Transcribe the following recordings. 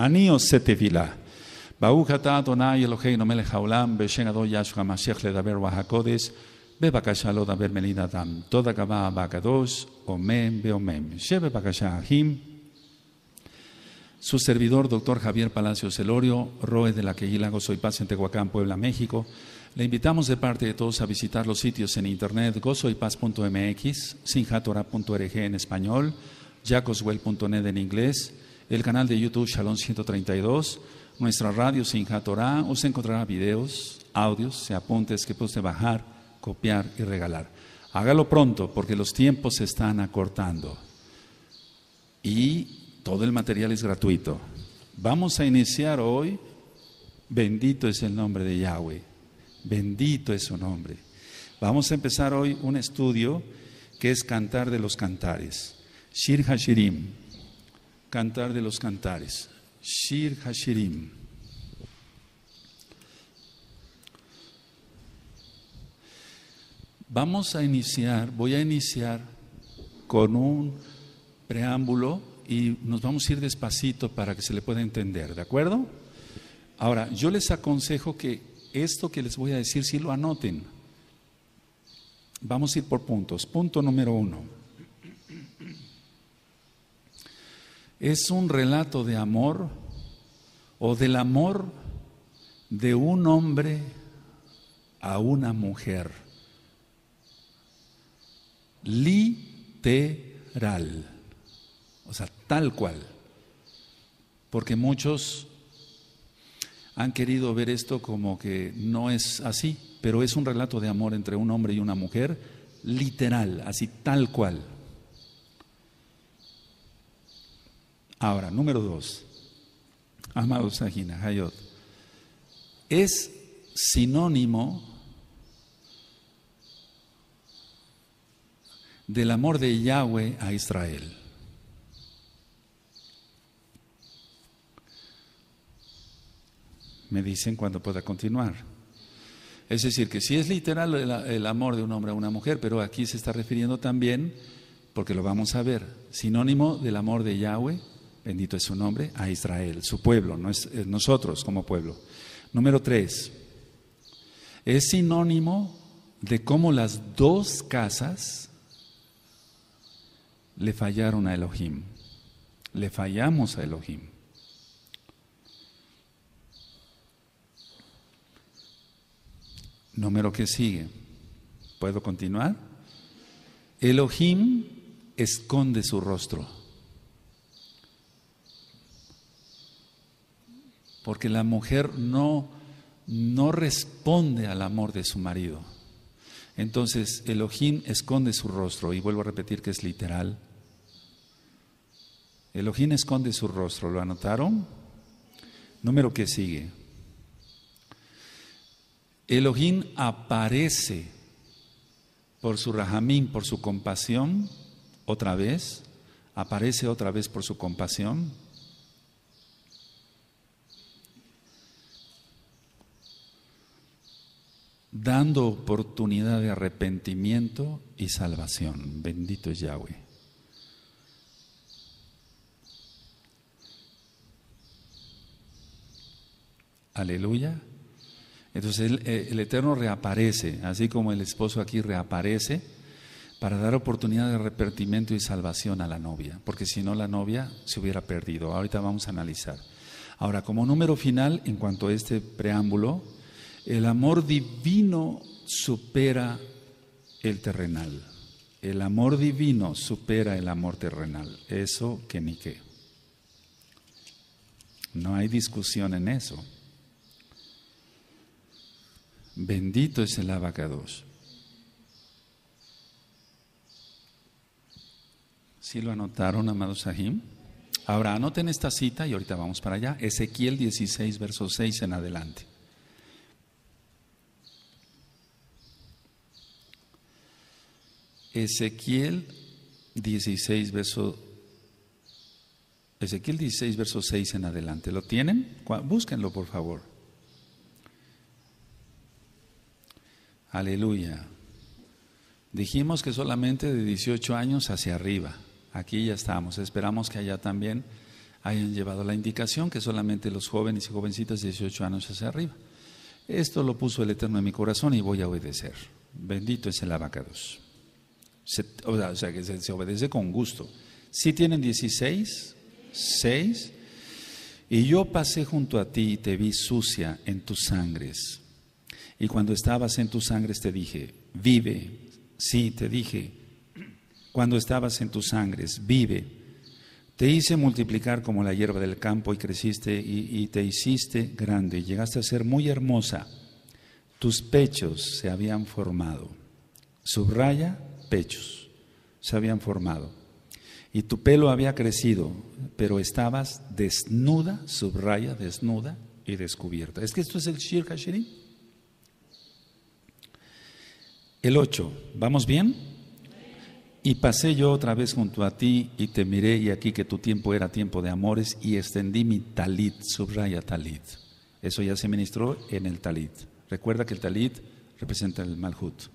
אני עושה תבילה. ברוך אתה אדוני אלוהינו מלך העולם, בשם אדון ישוע המשיח לדבר רוח הקודש, בבקשה לא דבר מליד אדם. תודה רבה אבא הקדוש, שב בבקשה אחים. Su servidor, doctor Javier Palacios Elorio, Roe de la Quejila Gozo y Paz en Tehuacán, Puebla, México. Le invitamos de parte de todos a visitar los sitios en internet gozoypaz.mx, sinjatora.org en español, jacoswell.net en inglés, el canal de YouTube Shalom 132, nuestra radio Sinja Torah. Usted encontrará videos, audios, apuntes que puede bajar, copiar y regalar. Hágalo pronto porque los tiempos se están acortando. Y todo el material es gratuito. Vamos a iniciar hoy. Bendito es el nombre de Yahweh. Bendito es su nombre. Vamos a empezar hoy un estudio que es Cantar de los Cantares. Shir HaShirim. Cantar de los Cantares, Shir Hashirim. Vamos a iniciar, voy a iniciar con un preámbulo y nos vamos a ir despacito para que se le pueda entender, ¿de acuerdo? Ahora, yo les aconsejo que esto que les voy a decir, si sí lo anoten, vamos a ir por puntos. Punto número uno. es un relato de amor o del amor de un hombre a una mujer. Literal. O sea, tal cual. Porque muchos han querido ver esto como que no es así, pero es un relato de amor entre un hombre y una mujer, literal, así tal cual. Ahora, número dos, amados Hayot, es sinónimo del amor de Yahweh a Israel. Me dicen cuando pueda continuar. Es decir, que si es literal el amor de un hombre a una mujer, pero aquí se está refiriendo también, porque lo vamos a ver, sinónimo del amor de Yahweh bendito es su nombre, a Israel, su pueblo, no es, nosotros como pueblo. Número tres, es sinónimo de cómo las dos casas le fallaron a Elohim, le fallamos a Elohim. Número que sigue. ¿Puedo continuar? Elohim esconde su rostro. porque la mujer no, no responde al amor de su marido. Entonces Elohim esconde su rostro, y vuelvo a repetir que es literal. Elohim esconde su rostro, ¿lo anotaron? Número que sigue. Elohim aparece por su rajamín, por su compasión, otra vez, aparece otra vez por su compasión dando oportunidad de arrepentimiento y salvación. Bendito es Yahweh. Aleluya. Entonces eh, el, Eterno reaparece, así como el esposo aquí reaparece, para dar oportunidad de arrepentimiento y salvación a la novia, porque si no la novia se hubiera perdido. Ahorita vamos a analizar. Ahora, como número final, en cuanto a este preámbulo, el amor divino supera el terrenal. El amor divino supera el amor terrenal. Eso que ni qué. No hay discusión en eso. Bendito es el abacados. si lo anotaron, amados Sahim? Ahora anoten esta cita y ahorita vamos para allá. Ezequiel 16, verso 6 en adelante. Ezequiel 16, verso Ezequiel 16, 6 en adelante. ¿Lo tienen? Búsquenlo, por favor. Aleluya. Dijimos que solamente de 18 años hacia arriba. Aquí ya estamos. Esperamos que allá también hayan llevado la indicación que solamente los jóvenes y jovencitas de 18 años hacia arriba. Esto lo puso el Eterno en mi corazón y voy a obedecer. Bendito es el abacados o sea, que se, obedece con gusto. Si tienen 16, 6, y yo pasé junto a ti y te vi sucia en tus sangres. Y cuando estabas en tus sangres te dije, vive. Sí, te dije, cuando estabas en tus sangres, vive. Te hice multiplicar como la hierba del campo y creciste y te hiciste grande y llegaste a ser muy hermosa. Tus pechos se habían formado. Subraya pechos se habían formado y tu pelo había crecido, pero estabas desnuda, subraya, desnuda y descubierta. Es que esto es el Shir Hashirim. El 8, ¿vamos bien? Y pasé yo otra vez junto a ti y te miré y aquí que tu tiempo era tiempo de amores y extendí mi talit, subraya talit. Eso ya se ministró en el talit. Recuerda que el talit representa el malhut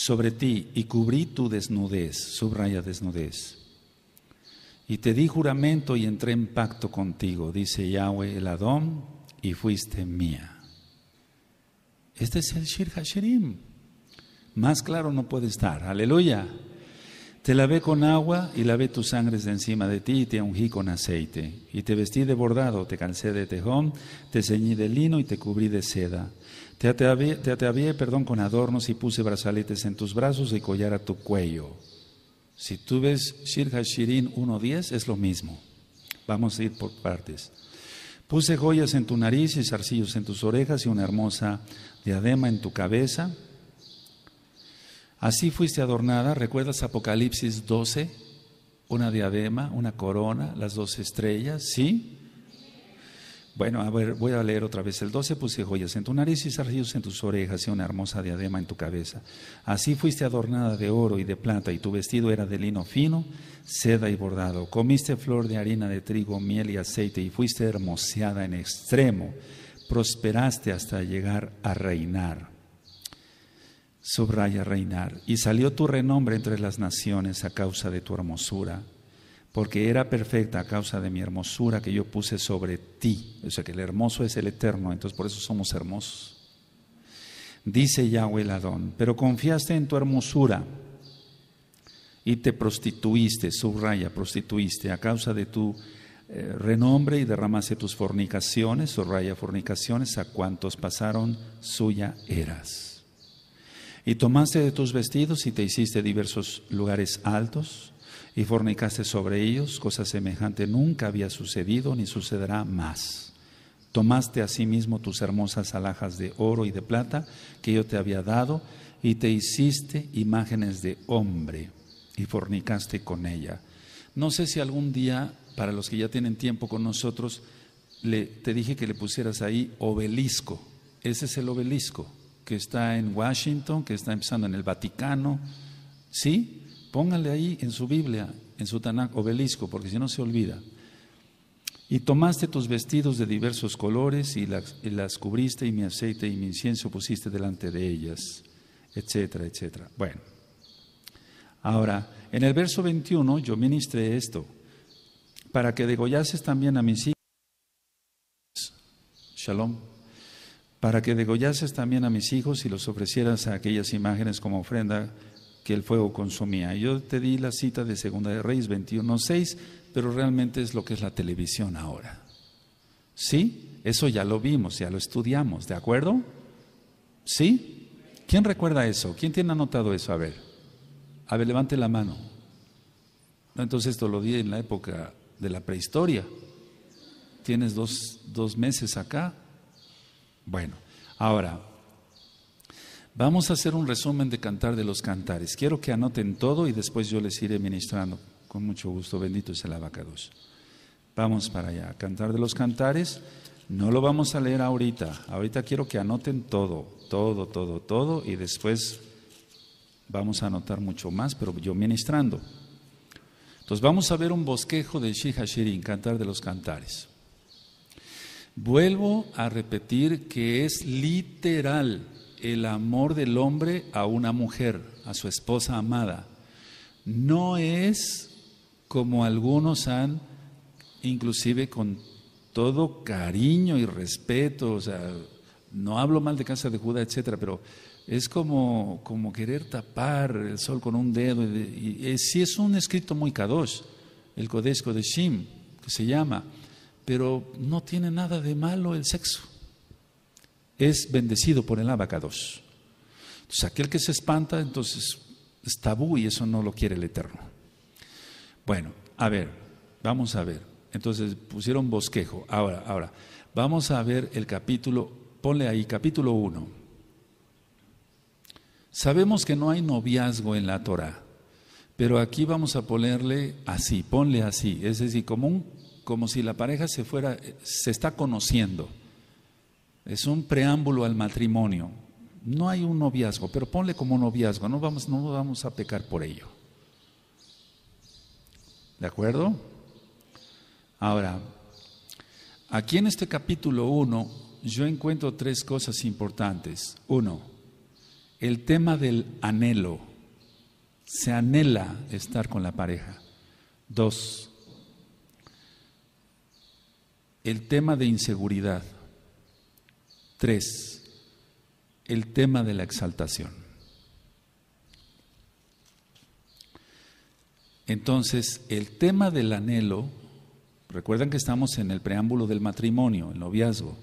sobre ti y cubrí tu desnudez, subraya desnudez. Y te di juramento y entré en pacto contigo, dice Yahweh el Adón, y fuiste mía. Este es el Shir Hashirim. Más claro no puede estar. Aleluya. Te lavé con agua y lavé tus sangres de encima de ti y te ungí con aceite. Y te vestí de bordado, te calcé de tejón, te ceñí de lino y te cubrí de seda te atavié, te perdón, con adornos y puse brazaletes en tus brazos y collar a tu cuello. Si tú ves Shir Hashirin 1.10, es lo mismo. Vamos a ir por partes. Puse joyas en tu nariz y zarcillos en tus orejas y una hermosa diadema en tu cabeza. Así fuiste adornada, ¿recuerdas Apocalipsis 12? Una diadema, una corona, las dos estrellas, ¿sí? Bueno, a ver, voy a leer otra vez. El 12 puse joyas en tu nariz y zarcillos en tus orejas y una hermosa diadema en tu cabeza. Así fuiste adornada de oro y de plata y tu vestido era de lino fino, seda y bordado. Comiste flor de harina de trigo, miel y aceite y fuiste hermoseada en extremo. Prosperaste hasta llegar a reinar. Subraya reinar. Y salió tu renombre entre las naciones a causa de tu hermosura porque era perfecta a causa de mi hermosura que yo puse sobre ti. O sea que el hermoso es el eterno, entonces por eso somos hermosos. Dice Yahweh el Adón, pero confiaste en tu hermosura y te prostituiste, subraya, prostituiste a causa de tu eh, renombre y derramaste tus fornicaciones, subraya fornicaciones, a cuantos pasaron suya eras. Y tomaste de tus vestidos y te hiciste diversos lugares altos y fornicaste sobre ellos, cosa semejante nunca había sucedido ni sucederá más. Tomaste asimismo sí tus hermosas alhajas de oro y de plata que yo te había dado y te hiciste imágenes de hombre y fornicaste con ella. No sé si algún día, para los que ya tienen tiempo con nosotros, le, te dije que le pusieras ahí obelisco. Ese es el obelisco que está en Washington, que está empezando en el Vaticano. ¿Sí? Póngale ahí en su Biblia, en su Tanakh, obelisco, porque si no se olvida. Y tomaste tus vestidos de diversos colores y las, cubriste y mi aceite y mi incienso pusiste delante de ellas, etcétera, etcétera. Bueno, ahora, en el verso 21 yo ministré esto, para que degollases también a mis hijos, shalom, para que degollases también a mis hijos y los ofrecieras a aquellas imágenes como ofrenda que el fuego consumía. Yo te di la cita de Segunda de Reyes 21.6, pero realmente es lo que es la televisión ahora. ¿Sí? Eso ya lo vimos, ya lo estudiamos, ¿de acuerdo? ¿Sí? ¿Quién recuerda eso? ¿Quién tiene anotado eso? A ver. A ver, levante la mano. Entonces esto lo di en la época de la prehistoria. Tienes dos, dos meses acá. Bueno, ahora, Vamos a hacer un resumen de Cantar de los Cantares. Quiero que anoten todo y después yo les iré ministrando. Con mucho gusto, bendito es el abacados. Vamos para allá. Cantar de los Cantares. No lo vamos a leer ahorita. Ahorita quiero que anoten todo, todo, todo, todo y después vamos a anotar mucho más, pero yo ministrando. Entonces vamos a ver un bosquejo de Hashirin, Cantar de los Cantares. Vuelvo a repetir que es literal el amor del hombre a una mujer, a su esposa amada. No es como algunos han, inclusive con todo cariño y respeto, o sea, no hablo mal de casa de Judá, etcétera, pero es como, como querer tapar el sol con un dedo. Y, eh, si es un escrito muy kadosh, el Codesco de Shim, que se llama, pero no tiene nada de malo el sexo es bendecido por el abacados. Entonces, aquel que se espanta, entonces es tabú y eso no lo quiere el Eterno. Bueno, a ver, vamos a ver. Entonces pusieron bosquejo. Ahora, ahora, vamos a ver el capítulo, ponle ahí, capítulo 1. Sabemos que no hay noviazgo en la Torah, pero aquí vamos a ponerle así, ponle así, es decir, común como si la pareja se fuera, se está conociendo. Es un preámbulo al matrimonio. No hay un noviazgo, pero ponle como noviazgo, no vamos, no vamos a pecar por ello. ¿De acuerdo? Ahora, aquí en este capítulo 1 yo encuentro tres cosas importantes. Uno, el tema del anhelo. Se anhela estar con la pareja. Dos, el tema de inseguridad. Tres, el tema de la exaltación. Entonces, el tema del anhelo, recuerdan que estamos en el preámbulo del matrimonio, el noviazgo,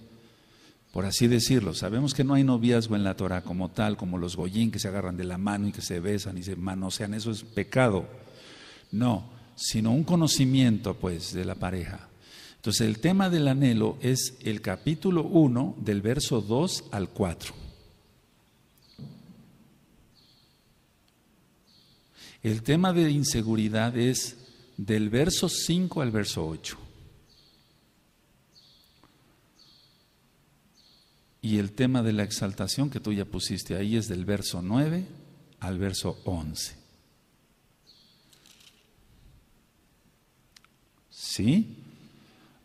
por así decirlo. Sabemos que no hay noviazgo en la Torah como tal, como los goyín que se agarran de la mano y que se besan y se manosean, eso es pecado. No, sino un conocimiento, pues, de la pareja. Entonces el tema del anhelo es el capítulo 1 del verso 2 al 4. El tema de inseguridad es del verso 5 al verso 8. Y el tema de la exaltación que tú ya pusiste ahí es del verso 9 al verso 11. ¿Sí?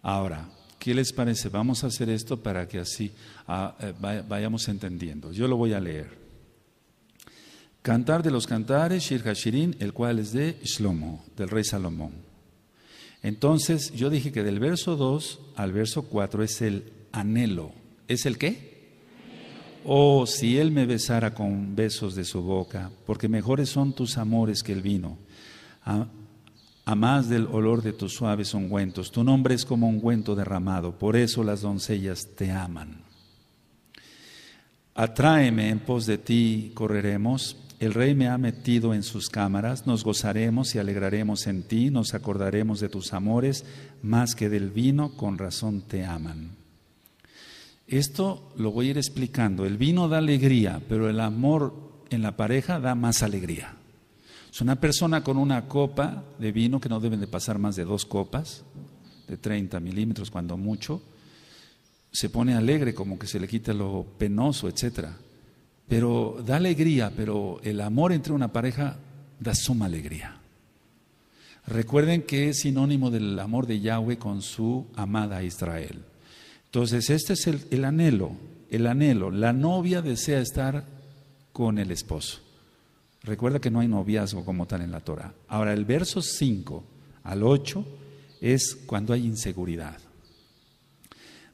Ahora, ¿qué les parece? Vamos a hacer esto para que así ah, eh, vayamos entendiendo. Yo lo voy a leer. Cantar de los cantares, Shir Hashirin, el cual es de Shlomo, del rey Salomón. Entonces, yo dije que del verso 2 al verso 4 es el anhelo. ¿Es el qué? Oh, si él me besara con besos de su boca, porque mejores son tus amores que el vino. Ah, a más del olor de tus suaves ungüentos. Tu nombre es como ungüento derramado, por eso las doncellas te aman. Atráeme en pos de ti, correremos. El rey me ha metido en sus cámaras, nos gozaremos y alegraremos en ti, nos acordaremos de tus amores, más que del vino, con razón te aman. Esto lo voy a ir explicando. El vino da alegría, pero el amor en la pareja da más alegría. Es una persona con una copa de vino, que no deben de pasar más de dos copas, de 30 milímetros cuando mucho, se pone alegre, como que se le quita lo penoso, etc. Pero da alegría, pero el amor entre una pareja da suma alegría. Recuerden que es sinónimo del amor de Yahweh con su amada Israel. Entonces, este es el anhelo, el anhelo. La novia desea estar con el esposo. Recuerda que no hay noviazgo como tal en la Torah. Ahora, el verso 5 al 8 es cuando hay inseguridad.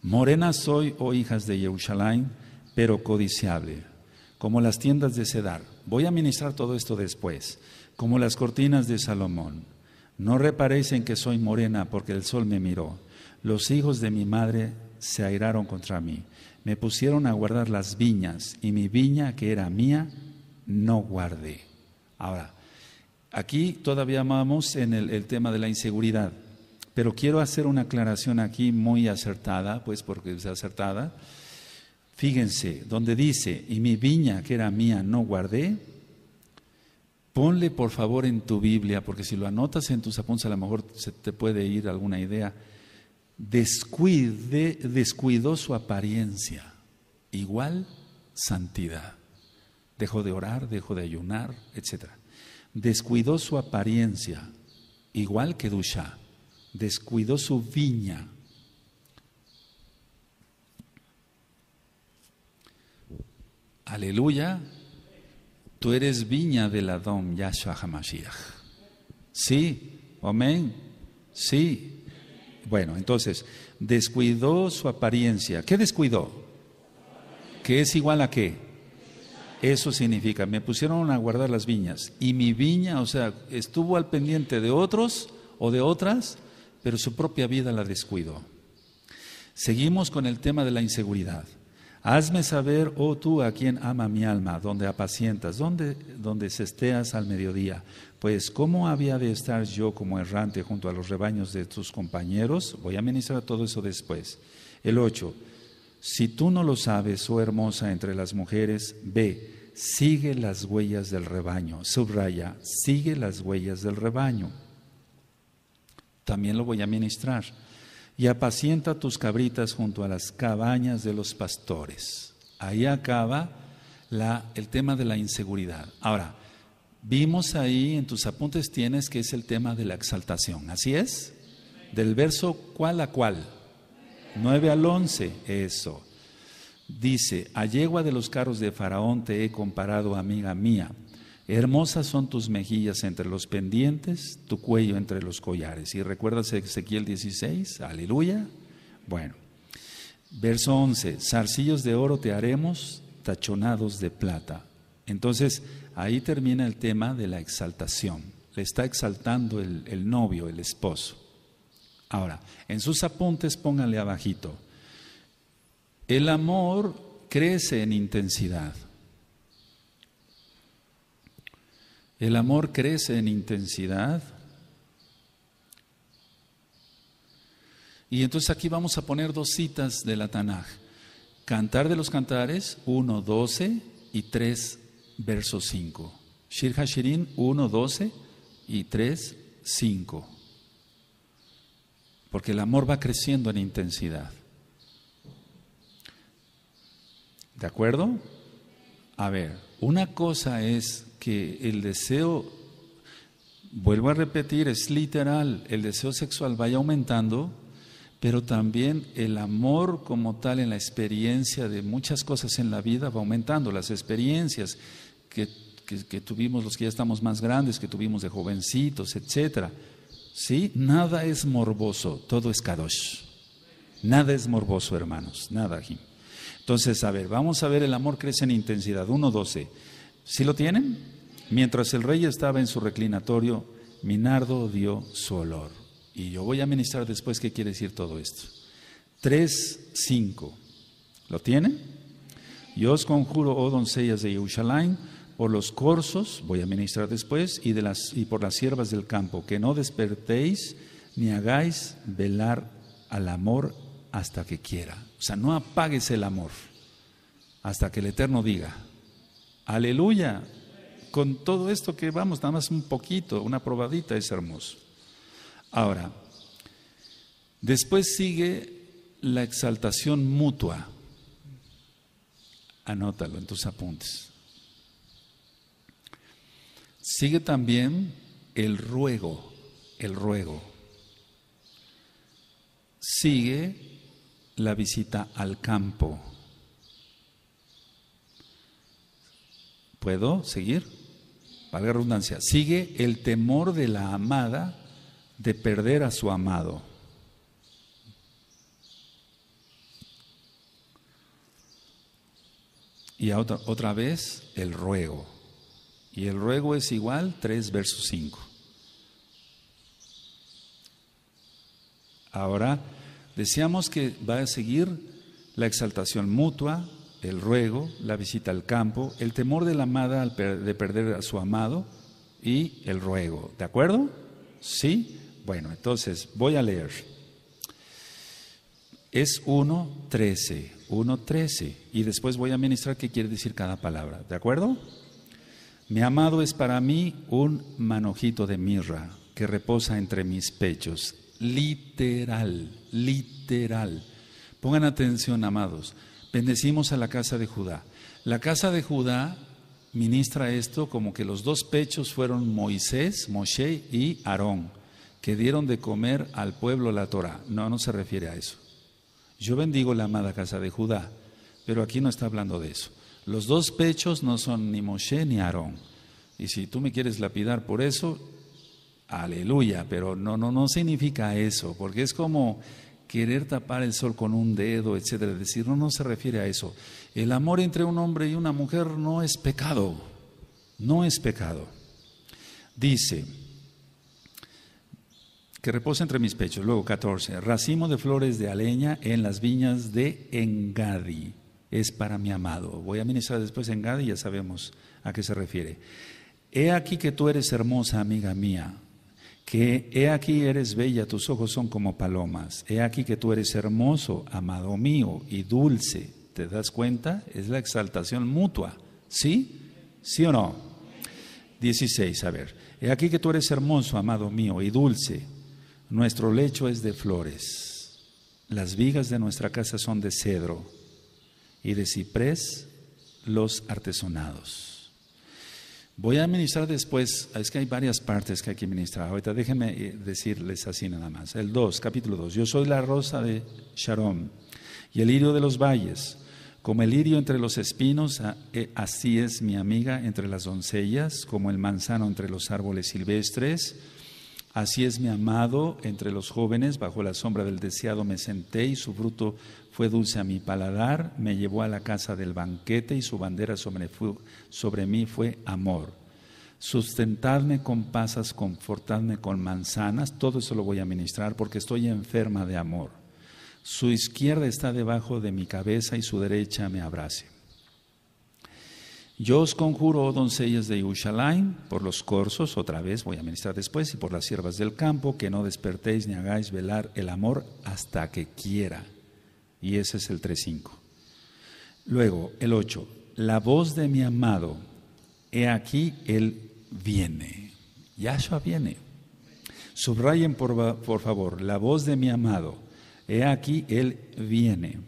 Morena soy, oh hijas de Jerusalén, pero codiciable, como las tiendas de Cedar. Voy a ministrar todo esto después, como las cortinas de Salomón. No reparéis en que soy morena, porque el sol me miró. Los hijos de mi madre se airaron contra mí. Me pusieron a guardar las viñas, y mi viña, que era mía, no guarde. Ahora, aquí todavía vamos en el, tema de la inseguridad, pero quiero hacer una aclaración aquí muy acertada, pues porque es acertada. Fíjense, donde dice, y mi viña que era mía no guardé, ponle por favor en tu Biblia, porque si lo anotas en tus apuntes a lo mejor se te puede ir alguna idea, Descuide, descuidó su apariencia, igual santidad. Dejó de orar, dejó de ayunar, etc. Descuidó su apariencia, igual que Dusha. Descuidó su viña. Aleluya. Tú eres viña del Adón Yahshua HaMashiach. Sí, amén. Sí. Bueno, entonces, descuidó su apariencia. ¿Qué descuidó? ¿Qué es igual a qué? Eso significa, me pusieron a guardar las viñas y mi viña, o sea, estuvo al pendiente de otros o de otras, pero su propia vida la descuidó. Seguimos con el tema de la inseguridad. Hazme saber, oh tú, a quien ama mi alma, donde apacientas, donde, donde cesteas al mediodía. Pues, ¿cómo había de estar yo como errante junto a los rebaños de tus compañeros? Voy a ministrar todo eso después. El 8. Si tú no lo sabes, oh hermosa entre las mujeres, ve, sigue las huellas del rebaño, subraya, sigue las huellas del rebaño. También lo voy a ministrar. Y apacienta tus cabritas junto a las cabañas de los pastores. Ahí acaba el tema de la inseguridad. Ahora, vimos ahí en tus apuntes tienes que es el tema de la exaltación. ¿Así es? Del verso cuál a cual. 9 al 11, eso. Dice, a yegua de los carros de Faraón te he comparado, amiga mía. Hermosas son tus mejillas entre los pendientes, tu cuello entre los collares. Y recuerdas Ezequiel 16, aleluya. Bueno, verso 11, zarcillos de oro te haremos, tachonados de plata. Entonces, ahí termina el tema de la exaltación. Le está exaltando el, el novio, el esposo. Ahora, en sus apuntes pónganle abajito el amor crece en intensidad. El amor crece en intensidad. Y entonces aquí vamos a poner dos citas de la Tanaj. Cantar de los Cantares 1, 12 y 3, verso 5. Shir Hashirin 1, 12 y 3, 5. Porque el amor va creciendo en intensidad. ¿De acuerdo? A ver, una cosa es que el deseo, vuelvo a repetir, es literal, el deseo sexual vaya aumentando, pero también el amor como tal en la experiencia de muchas cosas en la vida va aumentando, las experiencias que, tuvimos los que ya estamos más grandes, que tuvimos de jovencitos, etc. ¿Sí? Nada es morboso, todo es kadosh. Nada es morboso, hermanos, nada, Jim. Entonces, a ver, vamos a ver, el amor crece en intensidad. 1.12. ¿Sí lo tienen? Mientras el rey estaba en su reclinatorio, Minardo dio su olor. Y yo voy a ministrar después qué quiere decir todo esto. 3.5. ¿Lo tienen? Yo os conjuro, oh doncellas de Jerusalén, por los corzos, voy a ministrar después, y, las, y por las siervas del campo, que no despertéis ni hagáis velar al amor hasta que quiera. O sea, no apagues el amor hasta que el Eterno diga, aleluya, con todo esto que vamos, nada más un poquito, una probadita, es hermoso. Ahora, después sigue la exaltación mutua. Anótalo en tus apuntes. Sigue también el ruego, el ruego. Sigue la visita al campo. ¿Puedo seguir? Valga redundancia. Sigue el temor de la amada de perder a su amado. Y otra, otra vez el ruego. Y el ruego es igual 3 versos 5. Ahora Deseamos que va a seguir la exaltación mutua, el ruego, la visita al campo, el temor de la amada de perder a su amado y el ruego. ¿De acuerdo? ¿Sí? Bueno, entonces voy a leer. Es 1.13, 1.13. Y después voy a ministrar qué quiere decir cada palabra. ¿De acuerdo? Mi amado es para mí un manojito de mirra que reposa entre mis pechos literal, literal. Pongan atención, amados. Bendecimos a la casa de Judá. La casa de Judá ministra esto como que los dos pechos fueron Moisés, Moshe y Aarón, que dieron de comer al pueblo la Torah. No, no se refiere a eso. Yo bendigo la amada casa de Judá, pero aquí no está hablando de eso. Los dos pechos no son ni Moshe ni Aarón. Y si tú me quieres lapidar por eso, Aleluya, pero no, no, no significa eso, porque es como querer tapar el sol con un dedo, etcétera. Es decir, no, no se refiere a eso. El amor entre un hombre y una mujer no es pecado, no es pecado. Dice, que reposa entre mis pechos. Luego 14, racimo de flores de aleña en las viñas de Engadi. Es para mi amado. Voy a ministrar después Engadi, ya sabemos a qué se refiere. He aquí que tú eres hermosa, amiga mía que he aquí eres bella, tus ojos son como palomas, he aquí que tú eres hermoso, amado mío, y dulce. ¿Te das cuenta? Es la exaltación mutua. ¿Sí? ¿Sí o no? 16, a ver. He aquí que tú eres hermoso, amado mío, y dulce. Nuestro lecho es de flores. Las vigas de nuestra casa son de cedro y de ciprés los artesonados. Voy a ministrar después, ah, es que hay varias partes que hay que ministrar. Ahorita déjenme eh, decirles así nada más. El 2, capítulo 2. Yo soy la rosa de Sharon y el lirio de los valles. Como el lirio entre los espinos, ah, eh, así es mi amiga entre las doncellas, como el manzano entre los árboles silvestres. Así es mi amado entre los jóvenes, bajo la sombra del deseado me senté y su fruto fue dulce a mi paladar, me llevó a la casa del banquete y su bandera sobre, mí fue amor. Sustentadme con pasas, confortadme con manzanas, todo eso lo voy a ministrar porque estoy enferma de amor. Su izquierda está debajo de mi cabeza y su derecha me abrace. Yo os conjuro, oh doncellas de Yushalayim por los corsos, otra vez voy a ministrar después, y por las siervas del campo, que no despertéis ni hagáis velar el amor hasta que quiera. Y ese es el 3.5. Luego, el 8. La voz de mi amado, he aquí, él viene. Yahshua viene. Subrayen, por, por favor, la voz de mi amado, he aquí, él viene.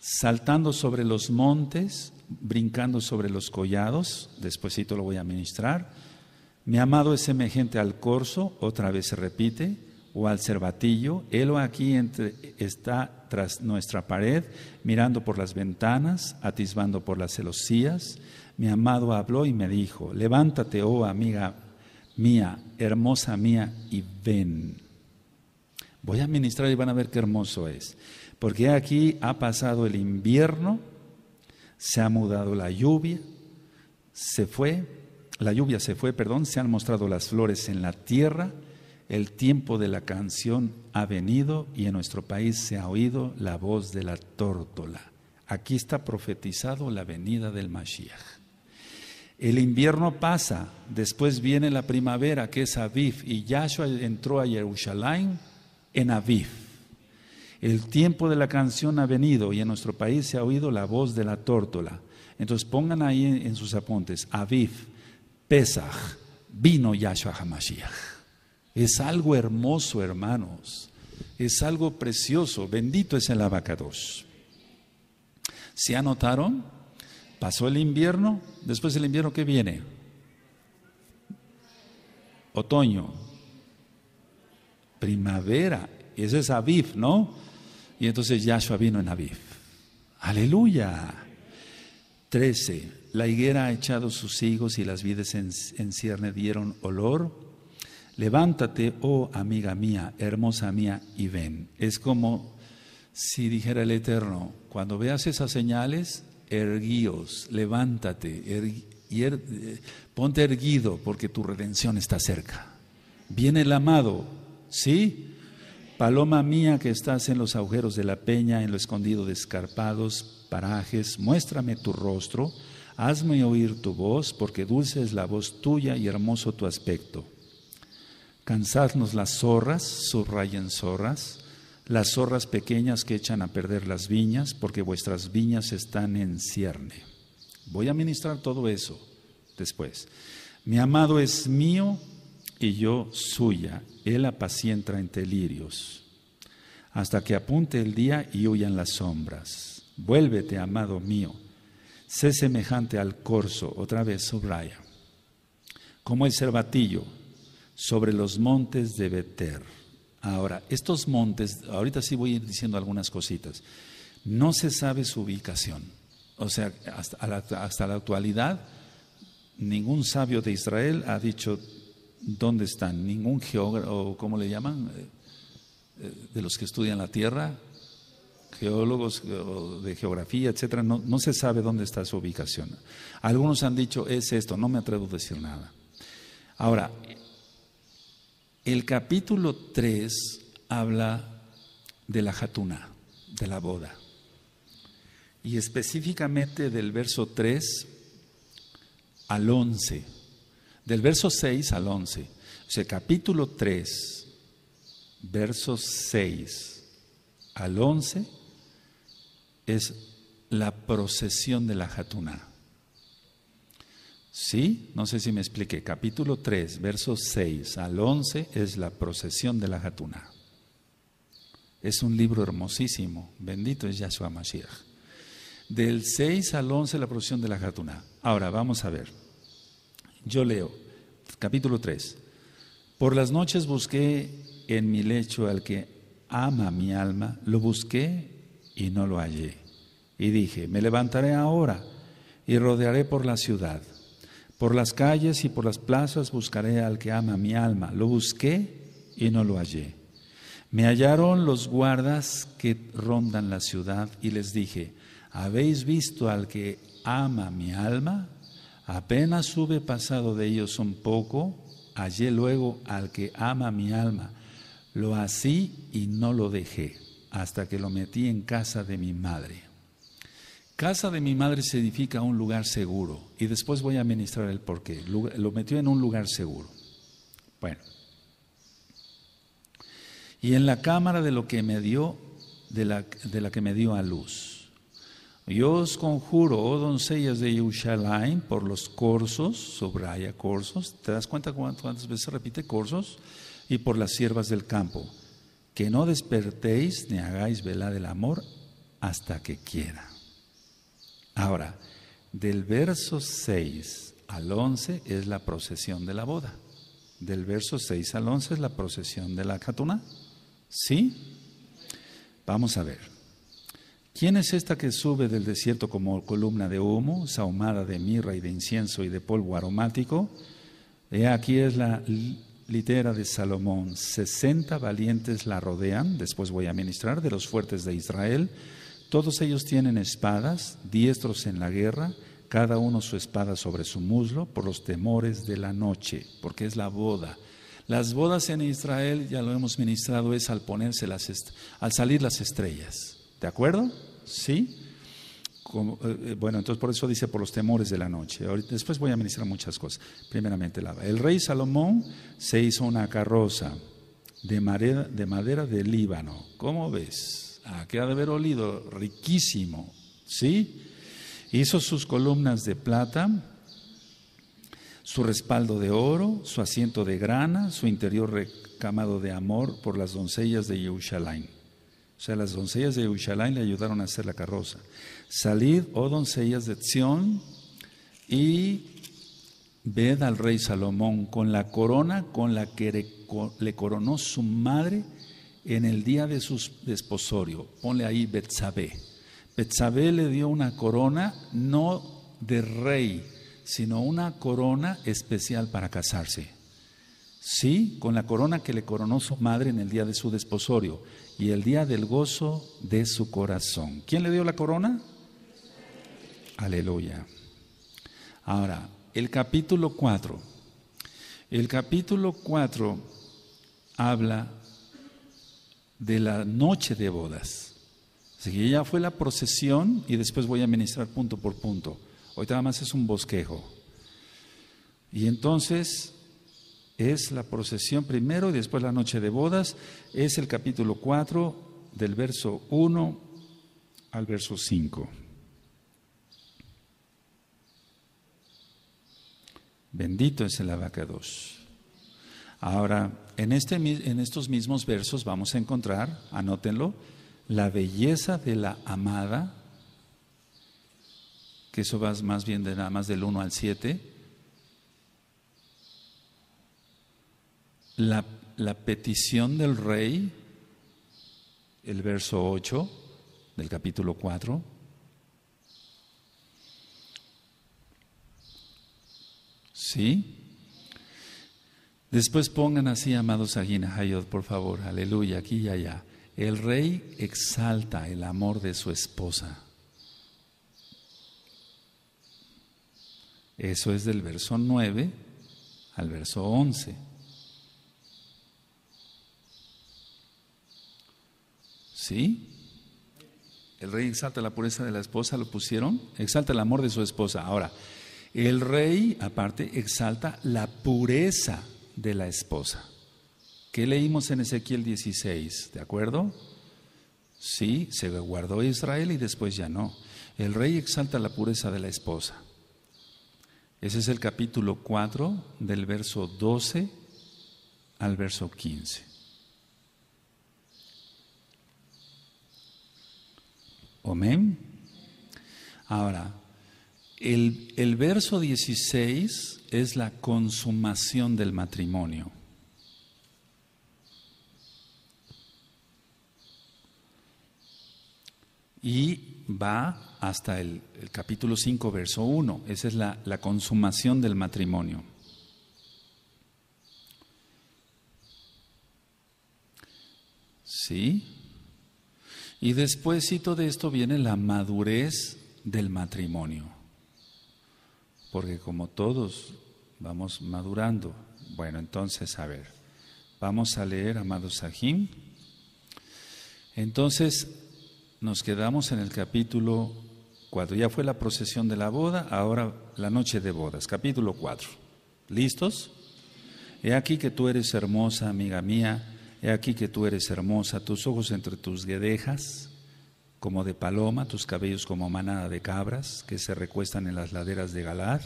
Saltando sobre los montes, brincando sobre los collados, despuesito lo voy a ministrar. Mi amado es semejante al corzo, otra vez se repite, o al cervatillo. Él aquí entre, está tras nuestra pared, mirando por las ventanas, atisbando por las celosías. Mi amado habló y me dijo, levántate, oh amiga mía, hermosa mía, y ven. Voy a ministrar y van a ver qué hermoso es. Porque aquí ha pasado el invierno, se ha mudado la lluvia, se fue, la lluvia se fue, perdón, se han mostrado las flores en la tierra, el tiempo de la canción ha venido y en nuestro país se ha oído la voz de la tórtola. Aquí está profetizado la venida del Mashiach. El invierno pasa, después viene la primavera, que es Aviv, y Yahshua entró a Jerusalén en Aviv. El tiempo de la canción ha venido y en nuestro país se ha oído la voz de la tórtola. Entonces pongan ahí en, sus apuntes, Aviv, Pesach, vino Yahshua HaMashiach. Es algo hermoso, hermanos. Es algo precioso. Bendito es el abacados. ¿Se anotaron? Pasó el invierno. Después del invierno, ¿qué viene? Otoño. Primavera. Ese es Aviv, ¿no? Y entonces Yahshua vino en Aviv. Aleluya. 13. La higuera ha echado sus higos y las vides en, cierne dieron olor. Levántate, oh amiga mía, hermosa mía, y ven. Es como si dijera el Eterno, cuando veas esas señales, erguíos, levántate, er, eh, ponte erguido, porque tu redención está cerca. Viene el amado, ¿sí? Paloma mía que estás en los agujeros de la peña, en lo escondido de escarpados parajes, muéstrame tu rostro, hazme oír tu voz, porque dulce es la voz tuya y hermoso tu aspecto. Cansadnos las zorras, subrayen zorras, las zorras pequeñas que echan a perder las viñas, porque vuestras viñas están en cierne. Voy a ministrar todo eso después. Mi amado es mío y yo suya. Él apacienta entre lirios, hasta que apunte el día y huyan las sombras. Vuélvete, amado mío, sé semejante al corzo, otra vez subraya como el cervatillo sobre los montes de Beter. Ahora, estos montes, ahorita sí voy diciendo algunas cositas, no se sabe su ubicación. O sea, hasta la, hasta la actualidad, ningún sabio de Israel ha dicho ¿dónde están? Ningún geógrafo, ¿cómo le llaman? Eh, eh, de los que estudian la Tierra, geólogos eh, de geografía, etcétera, no, no, se sabe dónde está su ubicación. Algunos han dicho, es esto, no me atrevo a decir nada. Ahora, el capítulo 3 habla de la jatuna, de la boda, y específicamente del verso 3 al 11 del verso 6 al 11. O sea, capítulo 3, verso 6 al 11 es la procesión de la Jatuna. ¿Sí? No sé si me expliqué. Capítulo 3, verso 6 al 11 es la procesión de la Jatuna. Es un libro hermosísimo. Bendito es Yahshua Mashiach. Del 6 al 11 la procesión de la Jatuna. Ahora, vamos a ver. Yo leo, capítulo 3. Por las noches busqué en mi lecho al que ama mi alma, lo busqué y no lo hallé. Y dije, me levantaré ahora y rodearé por la ciudad. Por las calles y por las plazas buscaré al que ama mi alma. Lo busqué y no lo hallé. Me hallaron los guardas que rondan la ciudad y les dije, ¿habéis visto al que ama mi alma? Apenas hube pasado de ellos un poco, hallé luego al que ama mi alma. Lo así y no lo dejé, hasta que lo metí en casa de mi madre. Casa de mi madre se edifica un lugar seguro, y después voy a ministrar el porqué. Lo metió en un lugar seguro. Bueno. Y en la cámara de lo que me dio, de la, de la que me dio a luz. Yo os conjuro, oh doncellas de Yushalayim, por los corzos, sobraya corzos, ¿te das cuenta cuántas veces repite corzos? Y por las siervas del campo, que no despertéis ni hagáis vela del amor hasta que quiera. Ahora, del verso 6 al 11 es la procesión de la boda. Del verso 6 al 11 es la procesión de la catuna. ¿Sí? Vamos a ver. ¿Quién es esta que sube del desierto como columna de humo, sahumada de mirra y de incienso y de polvo aromático? aquí es la litera de Salomón. Sesenta valientes la rodean, después voy a ministrar, de los fuertes de Israel. Todos ellos tienen espadas, diestros en la guerra, cada uno su espada sobre su muslo, por los temores de la noche, porque es la boda. Las bodas en Israel, ya lo hemos ministrado, es al ponerse al salir las estrellas. ¿De acuerdo? ¿Sí? Como, eh, eh, bueno, entonces por eso dice por los temores de la noche. después voy a ministrar muchas cosas. Primeramente, la, el rey Salomón se hizo una carroza de madera, de Líbano. ¿Cómo ves? Ah, ha de haber olido riquísimo. ¿Sí? Hizo sus columnas de plata, su respaldo de oro, su asiento de grana, su interior recamado de amor por las doncellas de Yerushalayim. O sea, las doncellas de Yerushalayim le ayudaron a hacer la carroza. Salid, oh doncellas de Sion, y ved al rey Salomón con la corona con la que le coronó su madre en el día de su desposorio. Ponle ahí Betsabé. Betsabé le dio una corona no de rey, sino una corona especial para casarse. Sí, con la corona que le coronó su madre en el día de su desposorio y el día del gozo de su corazón. ¿Quién le dio la corona? Aleluya. Ahora, el capítulo 4. El capítulo 4 habla de la noche de bodas. Así que ya fue la procesión y después voy a ministrar punto por punto. hoy nada más es un bosquejo. Y entonces es la procesión primero y después la noche de bodas, es el capítulo 4 del verso 1 al verso 5. Bendito es el abacados. Ahora, en, este, en estos mismos versos vamos a encontrar, anótenlo, la belleza de la amada, que eso va más bien de nada más del 1 al 7, la, la petición del rey, el verso 8 del capítulo 4, ¿sí? Después pongan así, amados hayod por favor, aleluya, aquí y allá. El rey exalta el amor de su esposa. Eso es del verso 9 al verso 11. ¿Sí? El rey exalta la pureza de la esposa, lo pusieron. Exalta el amor de su esposa. Ahora, el rey, aparte, exalta la pureza de la esposa. ¿Qué leímos en Ezequiel 16? ¿De acuerdo? Sí, se guardó Israel y después ya no. El rey exalta la pureza de la esposa. Ese es el capítulo 4 del verso 12 al verso 15. Amén. Ahora, el, el verso 16 es la consumación del matrimonio. y va hasta el, el, capítulo 5, verso 1. Esa es la, la consumación del matrimonio. ¿Sí? Y después de esto viene la madurez del matrimonio. Porque como todos vamos madurando. Bueno, entonces, a ver, vamos a leer, amado Sahim. Entonces, nos quedamos en el capítulo 4. Ya fue la procesión de la boda, ahora la noche de bodas, capítulo 4. ¿Listos? He aquí que tú eres hermosa, amiga mía He aquí que tú eres hermosa, tus ojos entre tus guedejas, como de paloma, tus cabellos como manada de cabras que se recuestan en las laderas de galar,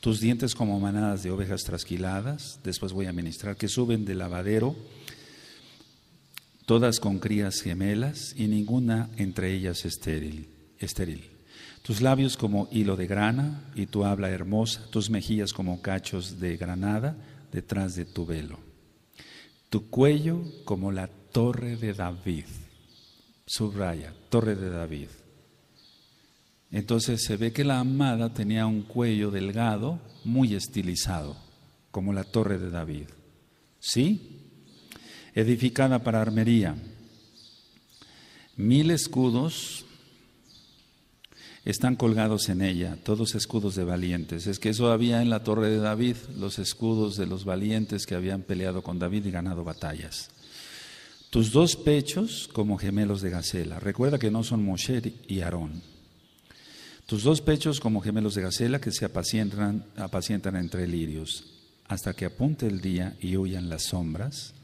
tus dientes como manadas de ovejas trasquiladas, después voy a ministrar, que suben del lavadero, todas con crías gemelas y ninguna entre ellas estéril. estéril. Tus labios como hilo de grana y tu habla hermosa, tus mejillas como cachos de granada detrás de tu velo tu cuello como la torre de David. Subraya, torre de David. Entonces se ve que la amada tenía un cuello delgado, muy estilizado, como la torre de David. ¿Sí? Edificada para armería. Mil escudos están colgados en ella, todos escudos de valientes. Es que eso había en la torre de David, los escudos de los valientes que habían peleado con David y ganado batallas. Tus dos pechos como gemelos de gacela. Recuerda que no son Moshe y Aarón. Tus dos pechos como gemelos de gacela que se apacientan, apacientan entre lirios, hasta que apunte el día y huyan las sombras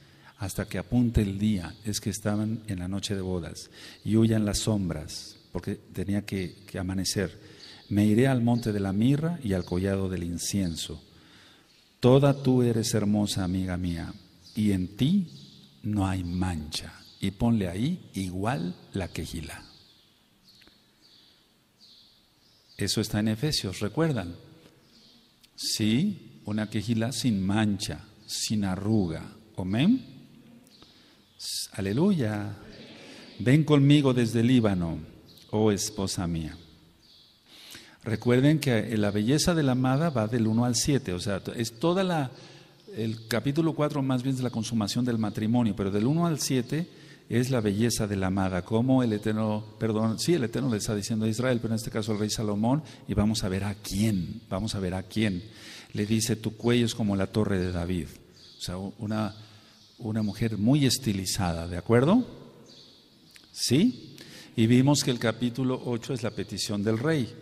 hasta que apunte el día, es que estaban en la noche de bodas, y huyan las sombras, porque tenía que, amanecer. Me iré al monte de la mirra y al collado del incienso. Toda tú eres hermosa, amiga mía, y en ti no hay mancha. Y ponle ahí igual la quejila. Eso está en Efesios, ¿recuerdan? Sí, una quejila sin mancha, sin arruga. Amén. Aleluya. Ven conmigo desde Líbano oh esposa mía. Recuerden que la belleza de la amada va del 1 al 7, o sea, es toda la, el capítulo 4 más bien es la consumación del matrimonio, pero del 1 al 7 es la belleza de la amada, como el Eterno, perdón, sí, el Eterno le está diciendo a Israel, pero en este caso el rey Salomón, y vamos a ver a quién, vamos a ver a quién. Le dice, tu cuello es como la torre de David, o sea, una, una mujer muy estilizada, ¿de acuerdo? ¿Sí? Y vimos que el capítulo 8 es la petición del rey.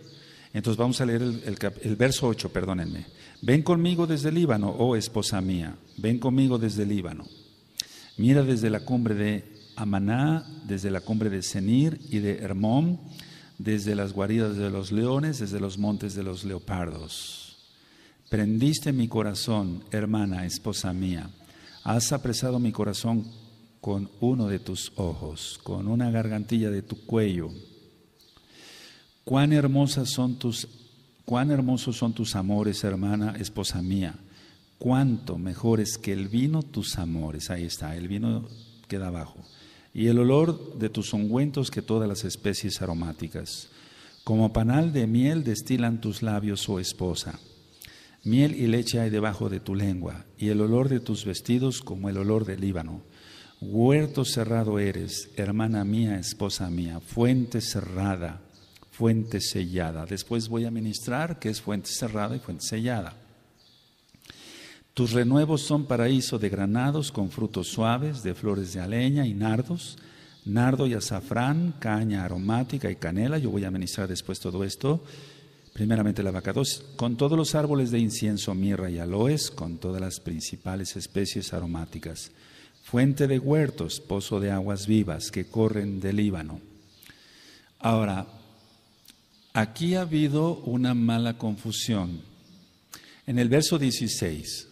Entonces vamos a leer el, verso 8, perdónenme. Ven conmigo desde Líbano, oh esposa mía, ven conmigo desde Líbano. Mira desde la cumbre de Amaná, desde la cumbre de Senir y de Hermón, desde las guaridas de los leones, desde los montes de los leopardos. Prendiste mi corazón, hermana, esposa mía. Has apresado mi corazón con uno de tus ojos, con una gargantilla de tu cuello. Cuán hermosas son tus cuán hermosos son tus amores, hermana, esposa mía. Cuánto mejor es que el vino tus amores. Ahí está, el vino queda abajo. Y el olor de tus ungüentos que todas las especies aromáticas. Como panal de miel destilan tus labios, oh esposa. Miel y leche hay debajo de tu lengua, y el olor de tus vestidos como el olor del Líbano. Huerto cerrado eres, hermana mía, esposa mía, fuente cerrada, fuente sellada. Después voy a ministrar que es fuente cerrada y fuente sellada. Tus renuevos son paraíso de granados con frutos suaves, de flores de aleña y nardos, nardo y azafrán, caña aromática y canela. Yo voy a ministrar después todo esto. Primeramente la vaca 2, con todos los árboles de incienso, mirra y aloes, con todas las principales especies aromáticas fuente de huertos, pozo de aguas vivas que corren del Líbano. Ahora, aquí ha habido una mala confusión. En el verso 16,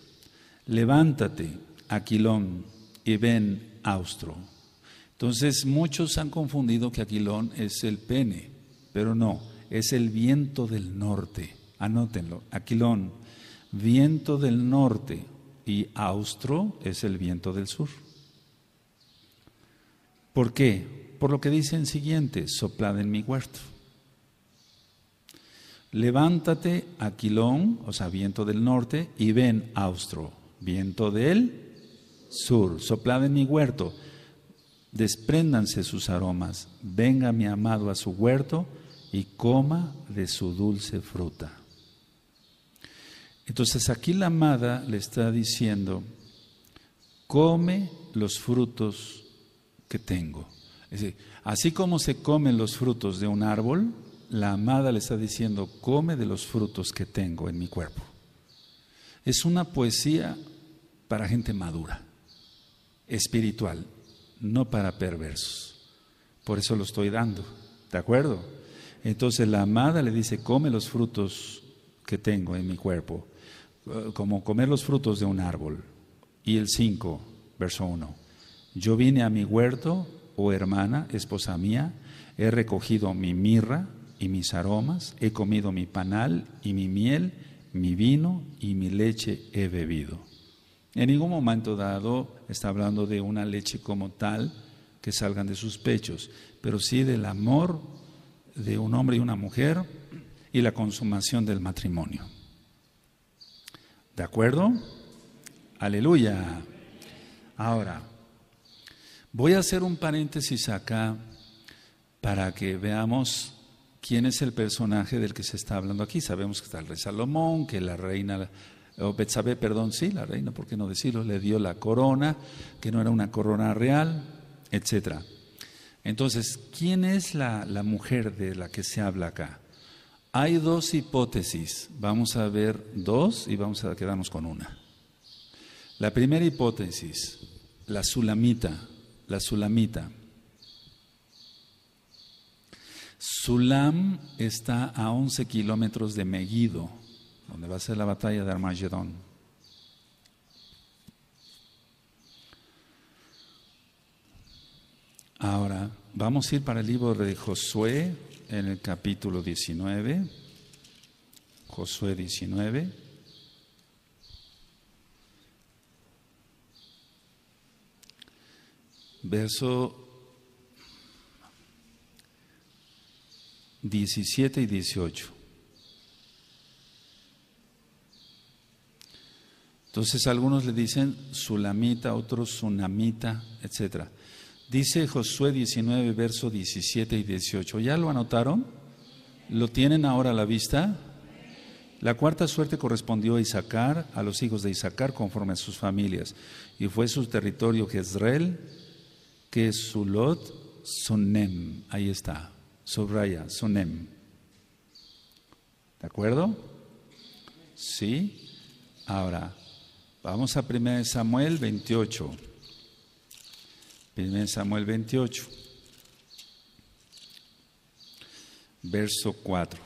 levántate, Aquilón, y ven, Austro. Entonces muchos han confundido que Aquilón es el pene, pero no, es el viento del norte. Anótenlo, Aquilón, viento del norte, y Austro es el viento del sur. ¿Por qué? Por lo que dicen siguientes: siguiente, soplad en mi huerto. Levántate, Aquilón, o sea, viento del norte, y ven, Austro, viento del sur, soplad en mi huerto. Despréndanse sus aromas, venga mi amado a su huerto y coma de su dulce fruta. Entonces aquí la amada le está diciendo, come los frutos tengo. así como se comen los frutos de un árbol, la amada le está diciendo, come de los frutos que tengo en mi cuerpo. Es una poesía para gente madura, espiritual, no para perversos. Por eso lo estoy dando, ¿de acuerdo? Entonces la amada le dice, come los frutos que tengo en mi cuerpo, eh, como comer los frutos de un árbol. Y el 5, verso 1. Yo vine a mi huerto, oh hermana, esposa mía, he recogido mi mirra y mis aromas, he comido mi panal y mi miel, mi vino y mi leche he bebido. En ningún momento dado está hablando de una leche como tal que salgan de sus pechos, pero sí del amor de un hombre y una mujer y la consumación del matrimonio. ¿De acuerdo? Aleluya. Ahora, Voy a hacer un paréntesis acá para que veamos quién es el personaje del que se está hablando aquí. Sabemos que está el rey Salomón, que la reina, o perdón, sí, la reina, ¿por qué no decirlo? Le dio la corona, que no era una corona real, etc. Entonces, ¿quién es la, la mujer de la que se habla acá? Hay dos hipótesis. Vamos a ver dos y vamos a quedarnos con una. La primera hipótesis, la sulamita la Sulamita. Sulam está a 11 kilómetros de Megiddo, donde va a ser la batalla de Armagedón. Ahora, vamos a ir para el libro de Josué en el capítulo 19. Josué 19. verso 17 y 18. Entonces algunos le dicen sulamita, otros sunamita, etc. Dice Josué 19, verso 17 y 18. ¿Ya lo anotaron? ¿Lo tienen ahora a la vista? La cuarta suerte correspondió a Isaacar, a los hijos de Isaacar, conforme a sus familias, y fue su territorio Jezreel, que es Sulot Sonem. Ahí está, subraya, Sonem. ¿De acuerdo? Sí. Ahora, vamos a 1 Samuel 28. 1 Samuel 28, verso 4.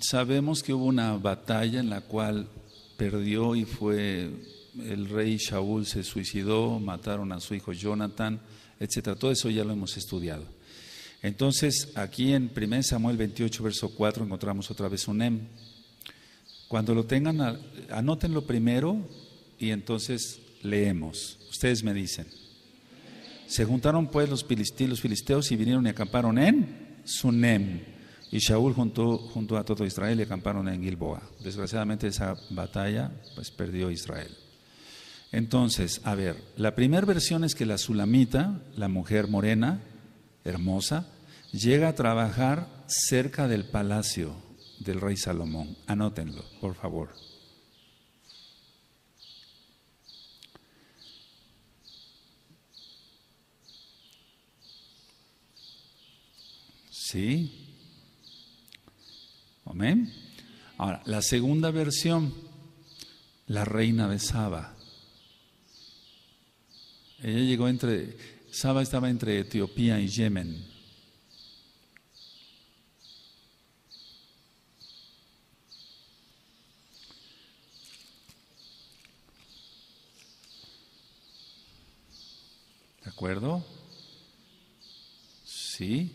Sabemos que hubo una batalla en la cual perdió y fue el rey Shaul se suicidó, mataron a su hijo Jonathan, etcétera. Todo eso ya lo hemos estudiado. Entonces, aquí en 1 Samuel 28, verso 4, encontramos otra vez un em. Cuando lo tengan, anótenlo primero y entonces leemos. Ustedes me dicen. Se juntaron pues los filisteos, los filisteos y vinieron y acamparon en Sunem. Y Shaul junto, junto a todo Israel y acamparon en Gilboa. Desgraciadamente esa batalla pues perdió Israel. Entonces, a ver, la primera versión es que la sulamita, la mujer morena, hermosa, llega a trabajar cerca del palacio del rey Salomón. Anótenlo, por favor. ¿Sí? Amén. Ahora, la segunda versión, la reina de ella llegó entre, Saba estaba entre Etiopía y Yemen. ¿De acuerdo? ¿Sí?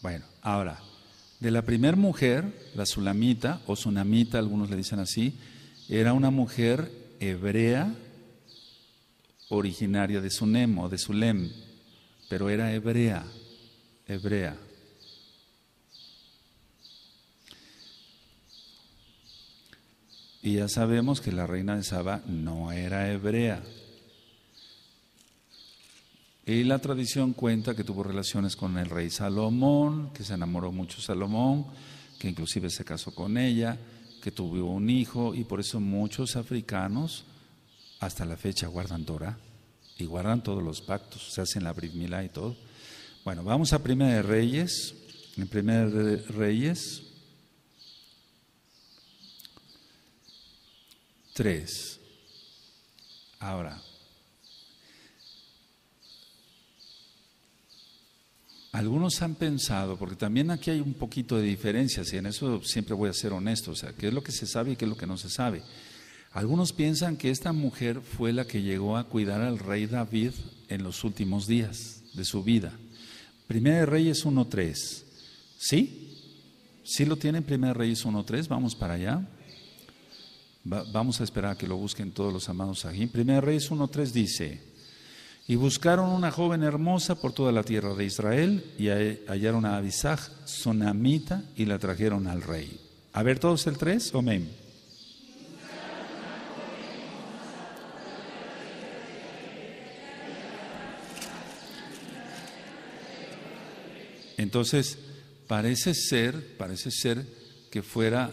Bueno, ahora, de la primera mujer, la Sulamita o Sunamita, algunos le dicen así, era una mujer hebrea originaria de Sunemo, de Sulem, pero era hebrea, hebrea. Y ya sabemos que la reina de Saba no era hebrea. Y la tradición cuenta que tuvo relaciones con el rey Salomón, que se enamoró mucho de Salomón, que inclusive se casó con ella, que tuvo un hijo, y por eso muchos africanos hasta la fecha guardan dora y guardan todos los pactos, se hacen la brimila y todo. Bueno, vamos a Primera de Reyes, en Primera de Reyes 3. Ahora, Algunos han pensado, porque también aquí hay un poquito de diferencias, y en eso siempre voy a ser honesto, o sea, qué es lo que se sabe y qué es lo que no se sabe. Algunos piensan que esta mujer fue la que llegó a cuidar al rey David en los últimos días de su vida. Primera de Reyes 1.3. ¿Sí? ¿Sí lo tienen Primera de Reyes 1.3? Vamos para allá. vamos a esperar a que lo busquen todos los amados aquí. Primera de Reyes 1.3 dice, y buscaron una joven hermosa por toda la tierra de Israel y hallaron a Abisag, sonamita, y la trajeron al rey. A ver todos el 3, amén. Entonces, parece ser, parece ser que fuera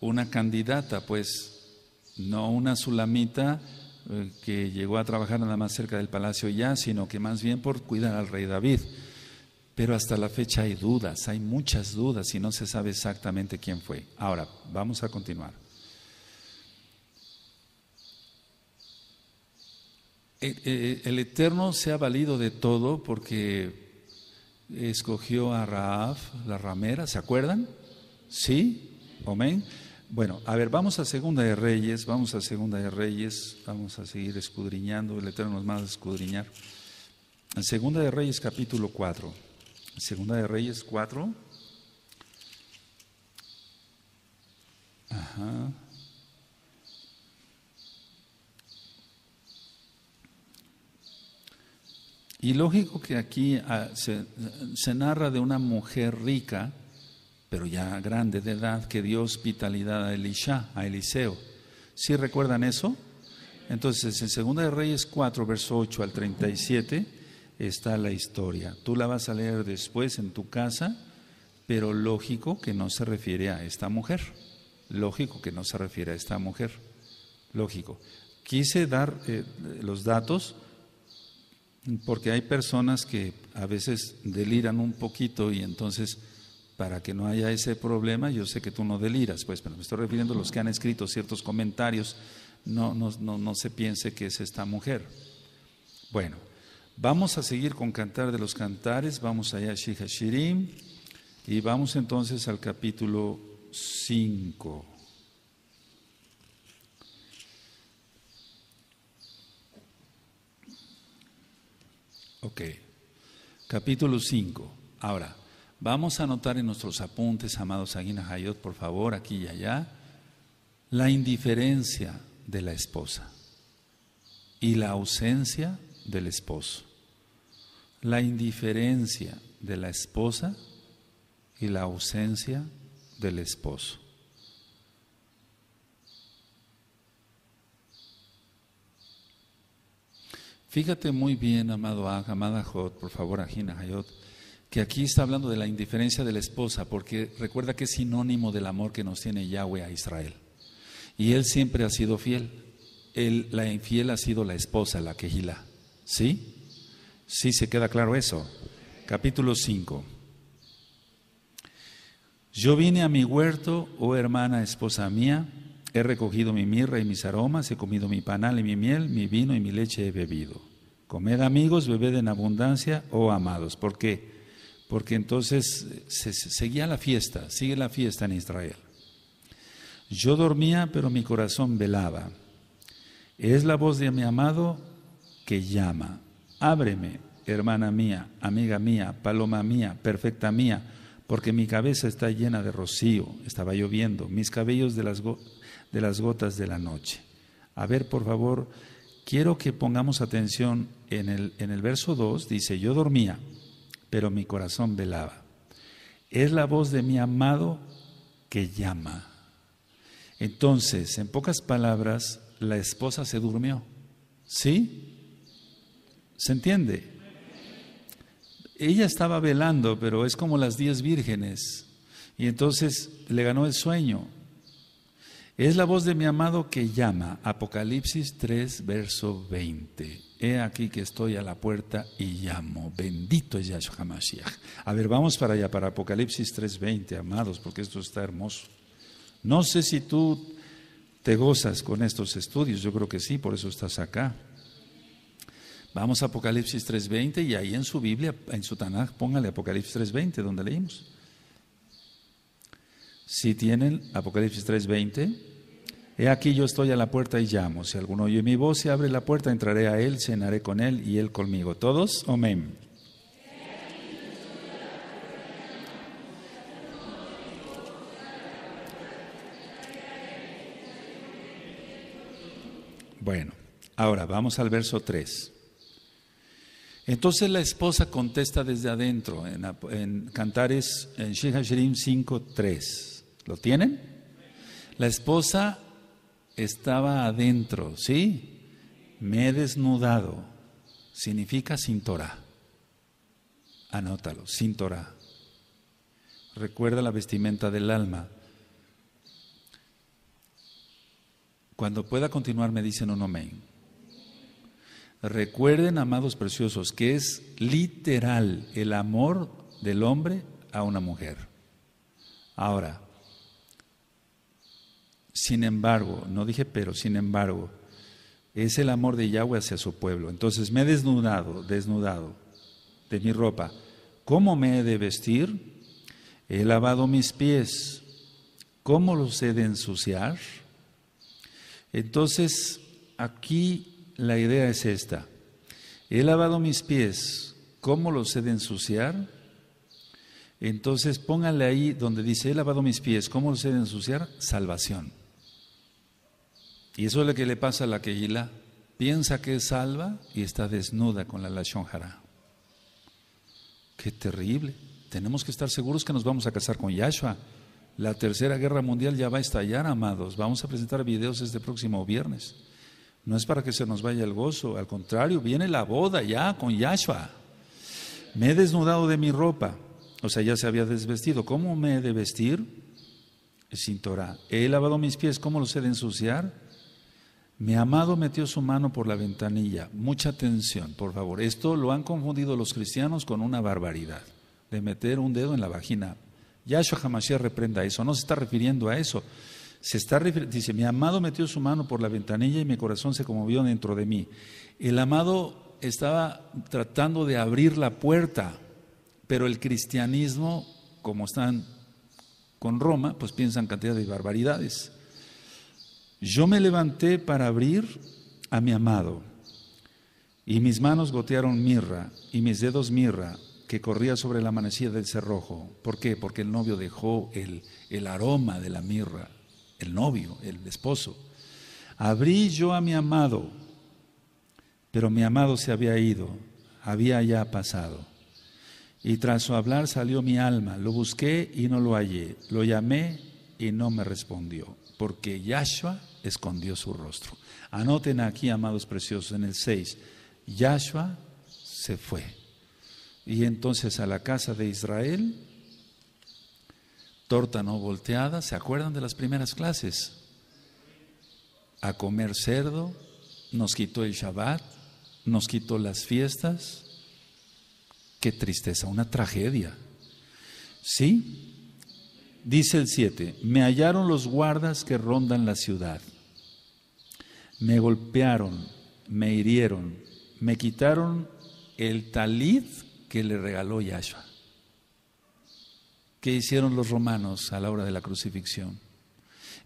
una candidata, pues no una sulamita eh, que llegó a trabajar nada más cerca del palacio ya, sino que más bien por cuidar al rey David. Pero hasta la fecha hay dudas, hay muchas dudas y no se sabe exactamente quién fue. Ahora, vamos a continuar. Eh, eh, el Eterno se ha valido de todo porque escogió a Raaf la ramera, ¿se acuerdan? ¿Sí? Amén. Bueno, a ver, vamos a Segunda de Reyes, vamos a Segunda de Reyes, vamos a seguir escudriñando, el Eterno nos va a escudriñar. En Segunda de Reyes capítulo 4, Segunda de Reyes 4. Ajá. Y lógico que aquí ah, se, narra de una mujer rica, pero ya grande de edad, que dio hospitalidad a Elisha, a Eliseo. si recuerdan eso? Entonces, en 2 de Reyes 4, verso 8 al 37, está la historia. Tú la vas a leer después en tu casa, pero lógico que no se refiere a esta mujer. Lógico que no se refiere a esta mujer. Lógico. Quise dar eh, los datos porque hay personas que a veces deliran un poquito y entonces, para que no haya ese problema, yo sé que tú no deliras, pues, pero me estoy refiriendo a los que han escrito ciertos comentarios, no, no, se piense que es esta mujer. Bueno, vamos a seguir con Cantar de los Cantares, vamos allá a Shihashirim y vamos entonces al capítulo 5. Ok. Capítulo 5. Ahora, vamos a anotar en nuestros apuntes, amados Aguina Hayot, por favor, aquí y allá, la indiferencia de la esposa y la ausencia del esposo. La indiferencia de la esposa y la ausencia del esposo. Fíjate muy bien, amado Aj, amada Jot, por favor, Ajina Hayot, que aquí está hablando de la indiferencia de la esposa, porque recuerda que es sinónimo del amor que nos tiene Yahweh a Israel. Y él siempre ha sido fiel. Él, la infiel ha sido la esposa, la quejila. ¿Sí? Sí, se queda claro eso. Capítulo 5. Yo vine a mi huerto, oh hermana esposa mía, He recogido mi mirra y mis aromas, he comido mi panal y mi miel, mi vino y mi leche he bebido. Comed amigos, bebed en abundancia, oh amados. ¿Por qué? Porque entonces se, seguía la fiesta, sigue la fiesta en Israel. Yo dormía, pero mi corazón velaba. Es la voz de mi amado que llama. Ábreme, hermana mía, amiga mía, paloma mía, perfecta mía, porque mi cabeza está llena de rocío, estaba lloviendo, mis cabellos de las, de las gotas de la noche. A ver, por favor, quiero que pongamos atención en el, en el verso 2, dice, yo dormía, pero mi corazón velaba. Es la voz de mi amado que llama. Entonces, en pocas palabras, la esposa se durmió. ¿Sí? ¿Se entiende? Ella estaba velando, pero es como las diez vírgenes. Y entonces le ganó el sueño. Es la voz de mi amado que llama. Apocalipsis 3, verso 20. He aquí que estoy a la puerta y llamo. Bendito es Yahshua Hamashiach. A ver, vamos para allá, para Apocalipsis 20, amados, porque esto está hermoso. No sé si tú te gozas con estos estudios, yo creo que sí, por eso estás acá. Vamos a Apocalipsis 3.20 y ahí en su Biblia, en su Tanaj, póngale Apocalipsis 3.20, donde leímos. Si tienen Apocalipsis 3:20, he aquí yo estoy a la puerta y llamo. Si alguno oye mi voz y abre la puerta, entraré a él, cenaré con él y él conmigo. Todos, amén. Bueno, ahora vamos al verso 3. Entonces la esposa contesta desde adentro en, Cantares, en Sheikh 5, 3. ¿Lo tienen? La esposa estaba adentro, ¿sí? Me he desnudado. Significa sin Torah. Anótalo, sin Torah. Recuerda la vestimenta del alma. Cuando pueda continuar me dicen un amén. Recuerden, amados preciosos, que es literal el amor del hombre a una mujer. Ahora, sin embargo, no dije pero, sin embargo, es el amor de Yahweh hacia su pueblo. Entonces me he desnudado, desnudado de mi ropa. ¿Cómo me he de vestir? He lavado mis pies. ¿Cómo los he de ensuciar? Entonces, aquí la idea es esta. He lavado mis pies. ¿Cómo los he de ensuciar? Entonces, póngale ahí donde dice, he lavado mis pies. ¿Cómo los he de ensuciar? Salvación. Y eso es lo que le pasa a la Keila. Piensa que es salva y está desnuda con la Lashon Qué terrible. Tenemos que estar seguros que nos vamos a casar con Yahshua. La tercera guerra mundial ya va a estallar, amados. Vamos a presentar videos este próximo viernes. No es para que se nos vaya el gozo, al contrario, viene la boda ya con Yahshua. Me he desnudado de mi ropa, o sea, ya se había desvestido. ¿Cómo me he de vestir? Sin Torah. He lavado mis pies, ¿cómo los he de ensuciar? Mi amado metió su mano por la ventanilla. Mucha atención, por favor. Esto lo han confundido los cristianos con una barbaridad, de meter un dedo en la vagina. Yahshua Hamashia reprenda eso. No se está refiriendo a eso. Se está dice, mi amado metió su mano por la ventanilla y mi corazón se conmovió dentro de mí. El amado estaba tratando de abrir la puerta, pero el cristianismo, como están con Roma, pues piensan cantidad de barbaridades. Yo me levanté para abrir a mi amado, y mis manos gotearon mirra, y mis dedos mirra, que corría sobre la manecilla del cerrojo. ¿Por qué? Porque el novio dejó el, el aroma de la mirra, el novio, el esposo. Abrí yo a mi amado, pero mi amado se había ido, había ya pasado. Y tras su hablar salió mi alma, lo busqué y no lo hallé, lo llamé y no me respondió porque Yahshua escondió su rostro. Anoten aquí, amados preciosos, en el 6, Yahshua se fue. Y entonces a la casa de Israel, torta no volteada, ¿se acuerdan de las primeras clases? A comer cerdo, nos quitó el Shabbat, nos quitó las fiestas. Qué tristeza, una tragedia. ¿Sí? Dice el 7, me hallaron los guardas que rondan la ciudad. Me golpearon, me hirieron, me quitaron el talid que le regaló Yahshua. ¿Qué hicieron los romanos a la hora de la crucifixión?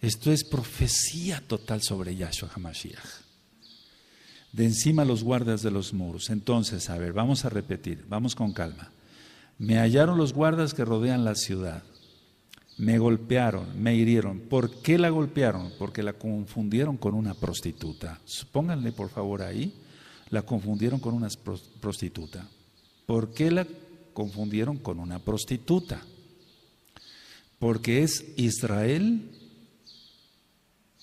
Esto es profecía total sobre Yahshua Hamashiach. De encima los guardas de los muros. Entonces, a ver, vamos a repetir, vamos con calma. Me hallaron los guardas que rodean la ciudad me golpearon, me hirieron. ¿Por qué la golpearon? Porque la confundieron con una prostituta. Supónganle, por favor ahí, la confundieron con una prostituta. ¿Por qué la confundieron con una prostituta? Porque es Israel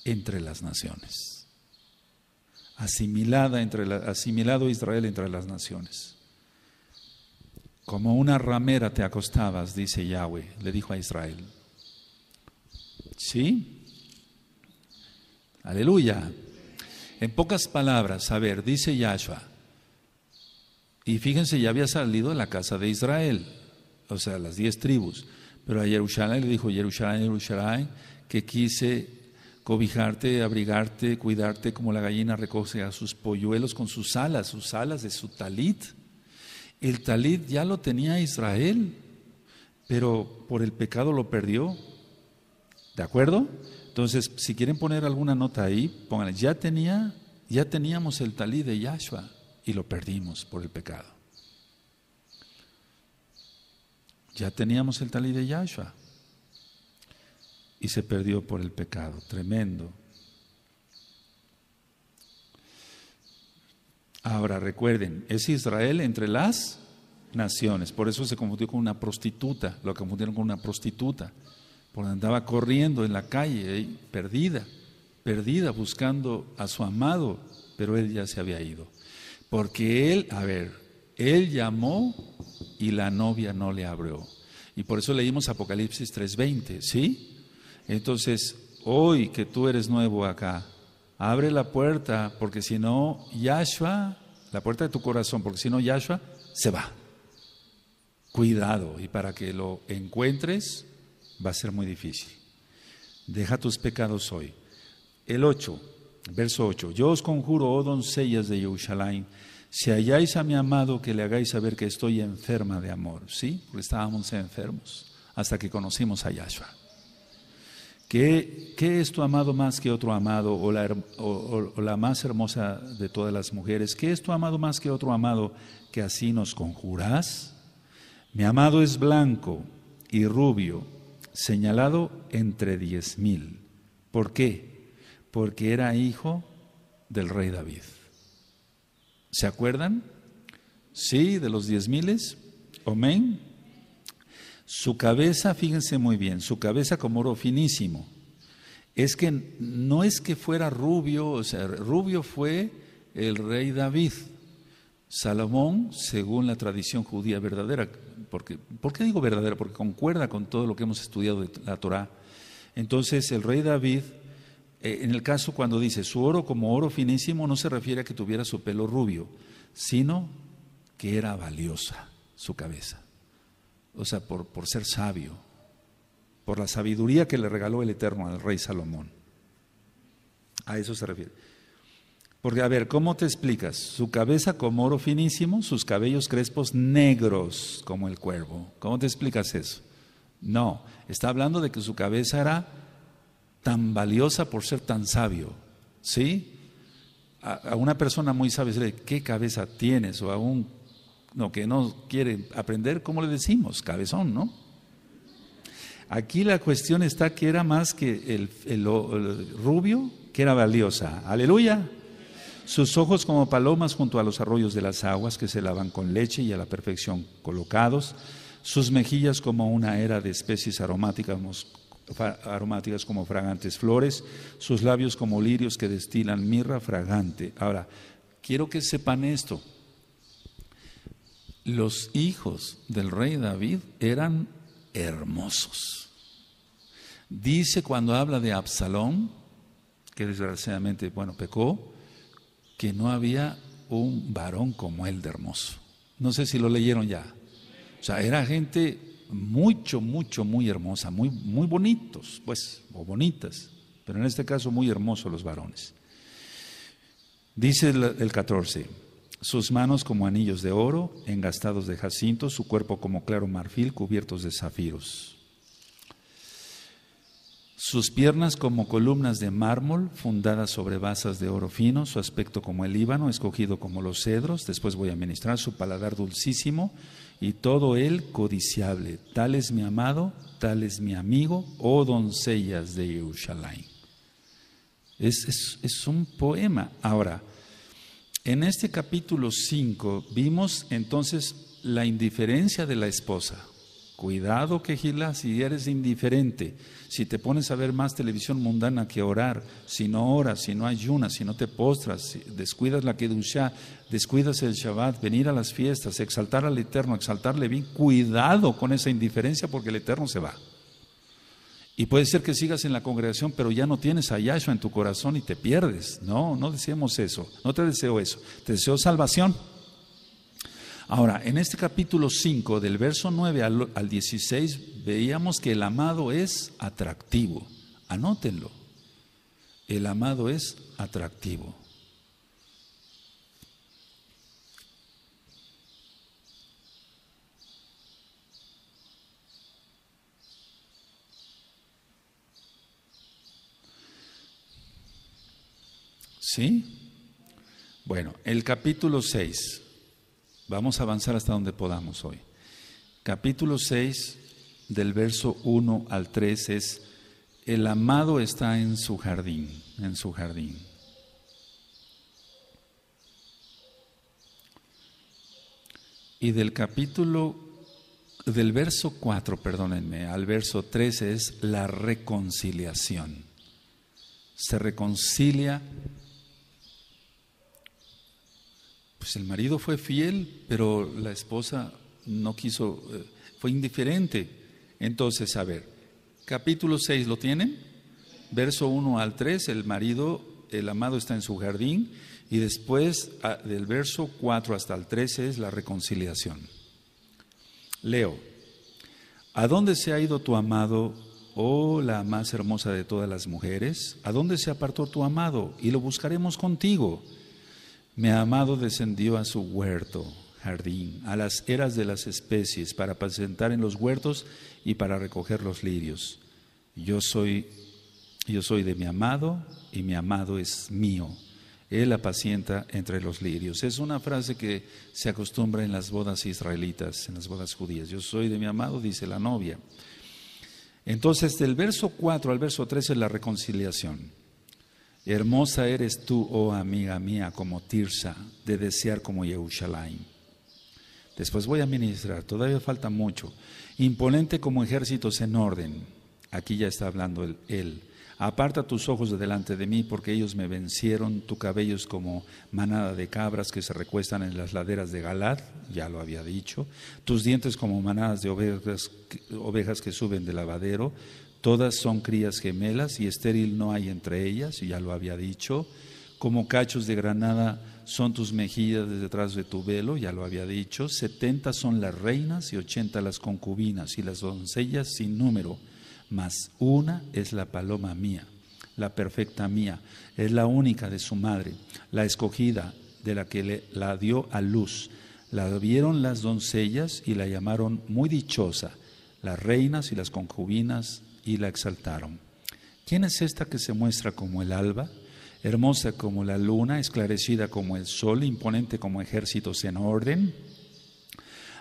entre las naciones. Asimilada entre asimilado Israel entre las naciones. Como una ramera te acostabas, dice Yahweh, le dijo a Israel, ¿Sí? Aleluya. En pocas palabras, a ver, dice Yahshua. Y fíjense, ya había salido de la casa de Israel, o sea, las diez tribus. Pero a Jerusalén le dijo, Jerusalén, Jerusalén, que quise cobijarte, abrigarte, cuidarte como la gallina recoge a sus polluelos con sus alas, sus alas de su talit. El talit ya lo tenía Israel, pero por el pecado lo perdió. ¿De acuerdo? Entonces, si quieren poner alguna nota ahí, pónganle, ya tenía, ya teníamos el talí de Yahshua y lo perdimos por el pecado. Ya teníamos el talí de Yahshua y se perdió por el pecado. Tremendo. Ahora recuerden, es Israel entre las naciones. Por eso se confundió con una prostituta, lo confundieron con una prostituta porque andaba corriendo en la calle, eh, perdida, perdida, buscando a su amado, pero él ya se había ido. Porque él, a ver, él llamó y la novia no le abrió. Y por eso leímos Apocalipsis 3:20, ¿sí? Entonces, hoy que tú eres nuevo acá, abre la puerta, porque si no, Yahshua, la puerta de tu corazón, porque si no, Yahshua se va. Cuidado, y para que lo encuentres, va a ser muy difícil. Deja tus pecados hoy. El 8, verso 8. Yo os conjuro, oh doncellas de Jerusalén, si halláis a mi amado, que le hagáis saber que estoy enferma de amor. ¿Sí? Porque estábamos enfermos hasta que conocimos a Yahshua. ¿Qué, ¿Qué, es tu amado más que otro amado o la, la más hermosa de todas las mujeres? ¿Qué es tu amado más que otro amado que así nos conjuras? Mi amado es blanco y rubio señalado entre diez mil. ¿Por qué? Porque era hijo del rey David. ¿Se acuerdan? Sí, de los diez miles. Amén. Su cabeza, fíjense muy bien, su cabeza como oro finísimo. Es que no es que fuera rubio, o sea, rubio fue el rey David. Salomón, según la tradición judía verdadera, porque, ¿por qué digo verdadero? Porque concuerda con todo lo que hemos estudiado de la Torá. Entonces, el rey David, eh, en el caso cuando dice su oro como oro finísimo, no se refiere a que tuviera su pelo rubio, sino que era valiosa su cabeza. O sea, por, por ser sabio, por la sabiduría que le regaló el Eterno al rey Salomón. A eso se refiere. Porque, a ver, ¿cómo te explicas? Su cabeza como oro finísimo, sus cabellos crespos negros como el cuervo. ¿Cómo te explicas eso? No, está hablando de que su cabeza era tan valiosa por ser tan sabio. ¿Sí? A, una persona muy sabia, ¿qué cabeza tienes? O a un no, que no quiere aprender, ¿cómo le decimos? Cabezón, ¿no? Aquí la cuestión está que era más que el rubio, que era valiosa. Aleluya sus ojos como palomas junto a los arroyos de las aguas que se lavan con leche y a la perfección colocados, sus mejillas como una era de especies aromáticas, aromáticas como fragantes flores, sus labios como lirios que destilan mirra fragante. Ahora, quiero que sepan esto. Los hijos del rey David eran hermosos. Dice cuando habla de Absalón, que desgraciadamente, bueno, pecó, que no había un varón como él de hermoso. No sé si lo leyeron ya. O sea, era gente mucho, mucho, muy hermosa, muy, muy bonitos, pues, o bonitas, pero en este caso muy hermosos los varones. Dice el, el 14, sus manos como anillos de oro, engastados de jacinto, su cuerpo como claro marfil, cubiertos de zafiros sus piernas como columnas de mármol fundadas sobre basas de oro fino, su aspecto como el íbano, escogido como los cedros, después voy a ministrar su paladar dulcísimo y todo él codiciable. Tal es mi amado, tal es mi amigo, oh doncellas de Yerushalayim. Es, es un poema. Ahora, en este capítulo 5 vimos entonces la indiferencia de la esposa. Cuidado, Quejila, si eres indiferente, si te pones a ver más televisión mundana que orar, si no oras, si no ayunas, si no te postras, descuidas la Kedushá, descuidas el Shabbat, venir a las fiestas, exaltar al Eterno, exaltarle bien, cuidado con esa indiferencia porque el Eterno se va. Y puede ser que sigas en la congregación, pero ya no tienes a Yahshua en tu corazón y te pierdes. No, no deseemos eso, no te deseo eso, te deseo salvación Ahora, en este capítulo 5, del verso 9 al, al 16, veíamos que el amado es atractivo. Anótenlo. El amado es atractivo. ¿Sí? Bueno, el capítulo 6. Vamos a avanzar hasta donde podamos hoy. Capítulo 6 del verso 1 al 3 es, el amado está en su jardín, en su jardín. Y del capítulo, del verso 4, perdónenme, al verso 13 es la reconciliación. Se reconcilia pues el marido fue fiel, pero la esposa no quiso, eh, fue indiferente. Entonces, a ver, capítulo 6, ¿lo tienen? Verso 1 al 3, el marido, el amado está en su jardín, y después del verso 4 hasta el 13 es la reconciliación. Leo, ¿a dónde se ha ido tu amado, oh la más hermosa de todas las mujeres? ¿A dónde se apartó tu amado? Y lo buscaremos contigo. Mi amado descendió a su huerto, jardín, a las eras de las especies, para apacentar en los huertos y para recoger los lirios. Yo soy, yo soy de mi amado y mi amado es mío. Él apacienta entre los lirios. Es una frase que se acostumbra en las bodas israelitas, en las bodas judías. Yo soy de mi amado, dice la novia. Entonces, del verso 4 al verso 13 es la reconciliación. Hermosa eres tú, oh amiga mía, como Tirsa, de desear como Yehushalaim. Después voy a ministrar, todavía falta mucho. Imponente como ejércitos en orden. Aquí ya está hablando él. Aparta tus ojos de delante de mí, porque ellos me vencieron. Tu cabello es como manada de cabras que se recuestan en las laderas de Galad, ya lo había dicho. Tus dientes como manadas de ovejas, ovejas que suben del lavadero. Todas son crías gemelas y estéril no hay entre ellas, y ya lo había dicho. Como cachos de granada son tus mejillas detrás de tu velo, ya lo había dicho. Setenta son las reinas y ochenta las concubinas y las doncellas sin número. Mas una es la paloma mía, la perfecta mía, es la única de su madre, la escogida de la que la dio a luz. La vieron las doncellas y la llamaron muy dichosa. Las reinas y las concubinas y la exaltaron. ¿Quién es esta que se muestra como el alba, hermosa como la luna, esclarecida como el sol, imponente como ejércitos en orden?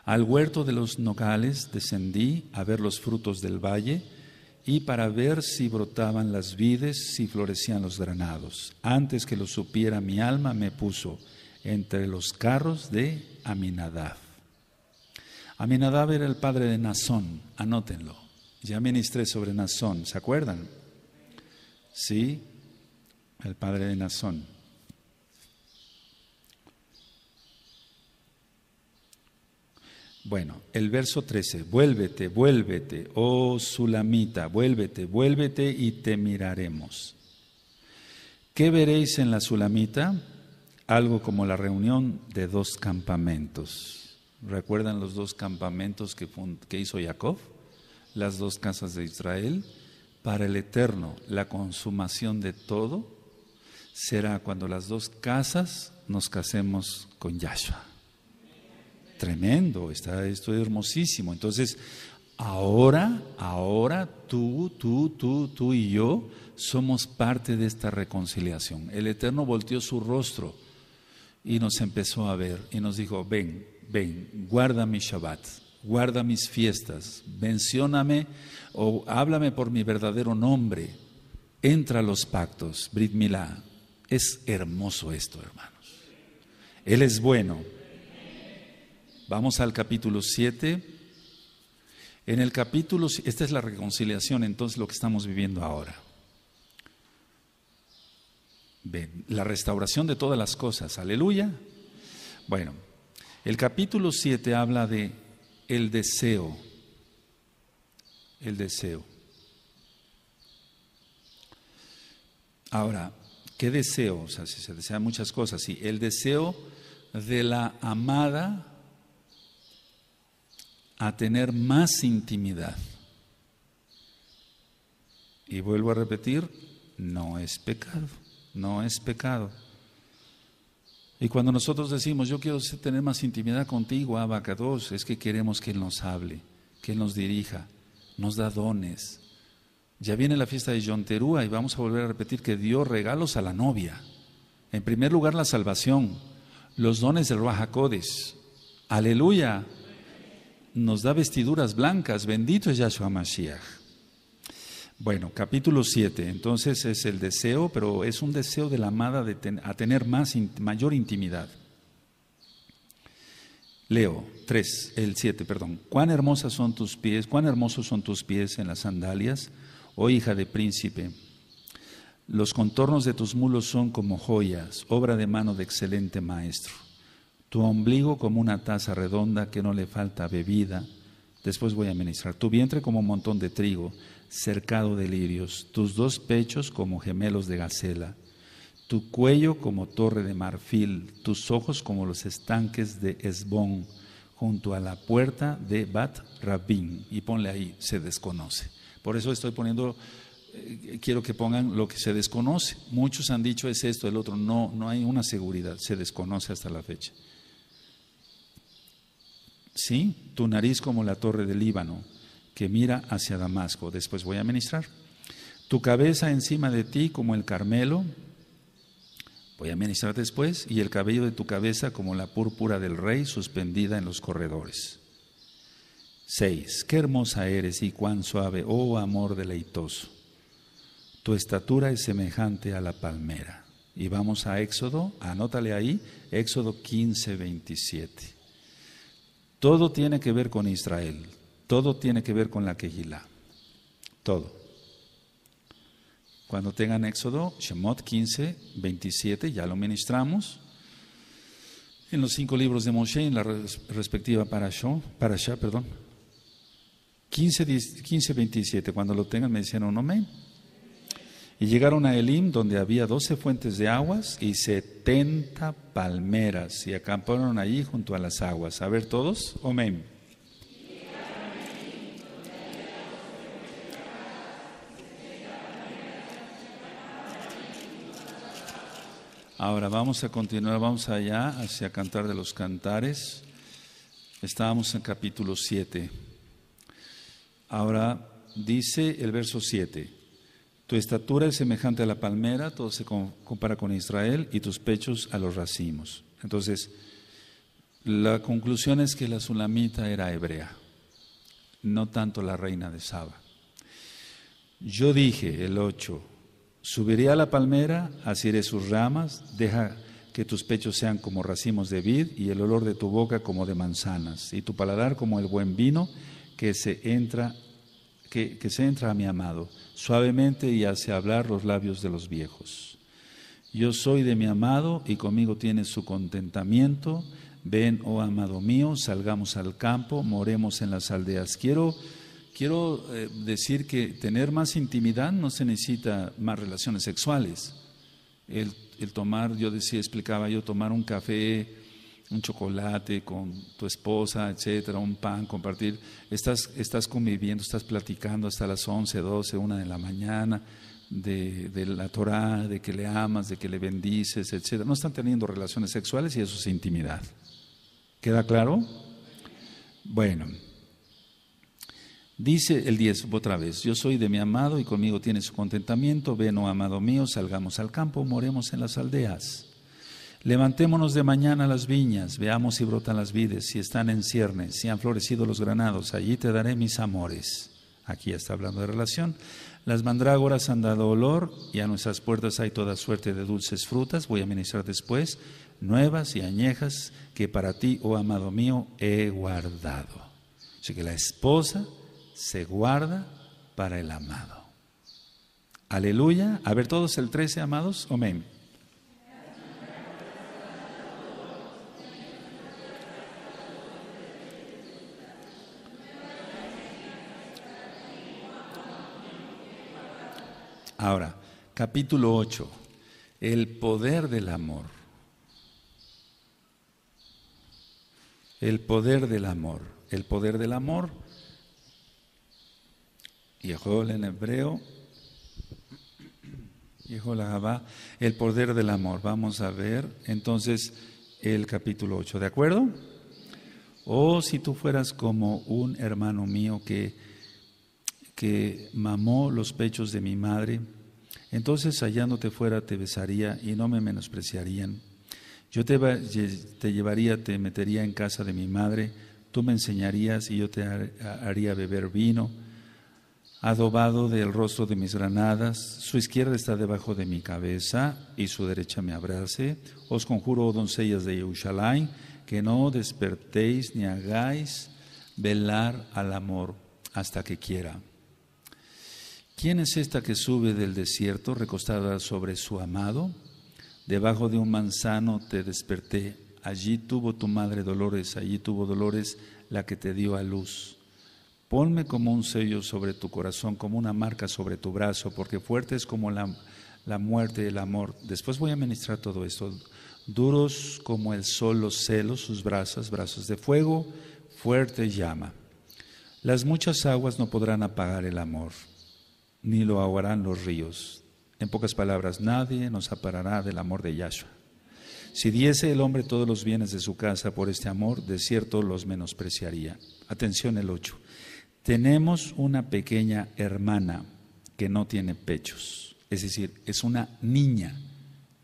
Al huerto de los nogales descendí a ver los frutos del valle y para ver si brotaban las vides, si florecían los granados. Antes que lo supiera mi alma me puso entre los carros de Aminadab. Aminadab era el padre de Nazón, anótenlo. Ya ministré sobre Nazón, ¿se acuerdan? Sí, el padre de Nazón. Bueno, el verso 13, vuélvete, vuélvete, oh Sulamita, vuélvete, vuélvete y te miraremos. ¿Qué veréis en la Sulamita? Algo como la reunión de dos campamentos. ¿Recuerdan los dos campamentos que, que hizo Jacob? las dos casas de Israel, para el eterno la consumación de todo será cuando las dos casas nos casemos con Yahshua. Tremendo, está esto es hermosísimo. Entonces, ahora, ahora tú, tú, tú, tú y yo somos parte de esta reconciliación. El Eterno volteó su rostro y nos empezó a ver y nos dijo, ven, ven, guarda mi Shabbat guarda mis fiestas, mencióname o háblame por mi verdadero nombre, entra a los pactos, Brit Es hermoso esto, hermanos. Él es bueno. Vamos al capítulo 7. En el capítulo, esta es la reconciliación, entonces lo que estamos viviendo ahora. la restauración de todas las cosas, aleluya. Bueno, el capítulo 7 habla de el deseo. El deseo. Ahora, ¿qué deseo? O sea, si se desean muchas cosas, y El deseo de la amada a tener más intimidad. Y vuelvo a repetir, no es pecado, no es pecado. Y cuando nosotros decimos, yo quiero tener más intimidad contigo, Abacados, es que queremos que Él nos hable, que Él nos dirija, nos da dones. Ya viene la fiesta de Yonterúa y vamos a volver a repetir que dio regalos a la novia. En primer lugar, la salvación, los dones del Rajacodes. Aleluya. Nos da vestiduras blancas. Bendito es Yahshua Mashiach. Bueno, capítulo 7, entonces es el deseo, pero es un deseo de la amada de a tener más, mayor intimidad. Leo 3, el 7, perdón. Cuán hermosas son tus pies, cuán hermosos son tus pies en las sandalias, oh hija de príncipe. Los contornos de tus mulos son como joyas, obra de mano de excelente maestro. Tu ombligo como una taza redonda que no le falta bebida. Después voy a ministrar. Tu vientre como un montón de trigo cercado de lirios, tus dos pechos como gemelos de gacela, tu cuello como torre de marfil, tus ojos como los estanques de Esbón, junto a la puerta de Bat Rabin. Y ponle ahí, se desconoce. Por eso estoy poniendo, eh, quiero que pongan lo que se desconoce. Muchos han dicho es esto, el otro. No, no hay una seguridad, se desconoce hasta la fecha. ¿Sí? Tu nariz como la torre del Líbano, que mira hacia Damasco. Después voy a ministrar. Tu cabeza encima de ti como el Carmelo, voy a ministrar después, y el cabello de tu cabeza como la púrpura del rey suspendida en los corredores. 6. Qué hermosa eres y cuán suave, oh amor deleitoso. Tu estatura es semejante a la palmera. Y vamos a Éxodo, anótale ahí, Éxodo 15, 27. Todo tiene que ver con Israel, todo tiene que ver con la quejilá. Todo. Cuando tengan Éxodo, Shemot 15, 27, ya lo ministramos. En los cinco libros de Moshe, en la respectiva Parashá, parashá perdón. 15, 15, 27, cuando lo tengan me dijeron, amén. Y llegaron a Elim, donde había doce fuentes de aguas y setenta palmeras, y acamparon allí junto a las aguas. A ver todos, amén. Ahora vamos a continuar, vamos allá hacia Cantar de los Cantares. Estábamos en capítulo 7. Ahora dice el verso 7. Tu estatura es semejante a la palmera, todo se compara con Israel, y tus pechos a los racimos. Entonces, la conclusión es que la sulamita era hebrea, no tanto la reina de Saba. Yo dije, el 8, Subiré a la palmera, asiré sus ramas, deja que tus pechos sean como racimos de vid y el olor de tu boca como de manzanas y tu paladar como el buen vino que se entra que, se entra a mi amado suavemente y hace hablar los labios de los viejos. Yo soy de mi amado y conmigo tiene su contentamiento. Ven, oh amado mío, salgamos al campo, moremos en las aldeas. Quiero Quiero eh, decir que tener más intimidad no se necesita más relaciones sexuales. El, tomar, yo decía, explicaba yo, tomar un café, un chocolate con tu esposa, etcétera, un pan, compartir. Estás, estás conviviendo, estás platicando hasta las 11, 12, 1 de la mañana de, de la Torah, de que le amas, de que le bendices, etcétera. No están teniendo relaciones sexuales y eso es intimidad. ¿Queda claro? Bueno. Dice el 10 otra vez, yo soy de mi amado y conmigo tiene su contentamiento, ven, oh amado mío, salgamos al campo, moremos en las aldeas. Levantémonos de mañana las viñas, veamos si brotan las vides, si están en ciernes si han florecido los granados, allí te daré mis amores. Aquí está hablando de relación. Las mandrágoras han dado olor y a nuestras puertas hay toda suerte de dulces frutas, voy a ministrar después, nuevas y añejas que para ti, oh amado mío, he guardado. Así que la esposa se guarda para el amado. Aleluya. A ver todos el 13, amados. Amén. Ahora, capítulo 8, el poder del amor. El poder del amor. El poder del amor en hebreo, Yehol el poder del amor. Vamos a ver entonces el capítulo 8, ¿de acuerdo? O oh, si tú fueras como un hermano mío que, que mamó los pechos de mi madre, entonces hallándote fuera te besaría y no me menospreciarían. Yo te, te, llevaría, te metería en casa de mi madre, tú me enseñarías y yo te haría beber vino adobado del rostro de mis granadas, su izquierda está debajo de mi cabeza y su derecha me abrace. Os conjuro, oh doncellas de Yerushalayim, que no despertéis ni hagáis velar al amor hasta que quiera. ¿Quién es esta que sube del desierto recostada sobre su amado? Debajo de un manzano te desperté. Allí tuvo tu madre dolores, allí tuvo dolores la que te dio a luz. Ponme como un sello sobre tu corazón, como una marca sobre tu brazo, porque fuerte es como la, la muerte el amor. Después voy a ministrar todo esto. Duros como el sol los celos, sus brasas, brazos de fuego, fuerte llama. Las muchas aguas no podrán apagar el amor, ni lo ahogarán los ríos. En pocas palabras, nadie nos separará del amor de Yahshua. Si diese el hombre todos los bienes de su casa por este amor, de cierto los menospreciaría. Atención el 8. Tenemos una pequeña hermana que no tiene pechos, es decir, es una niña.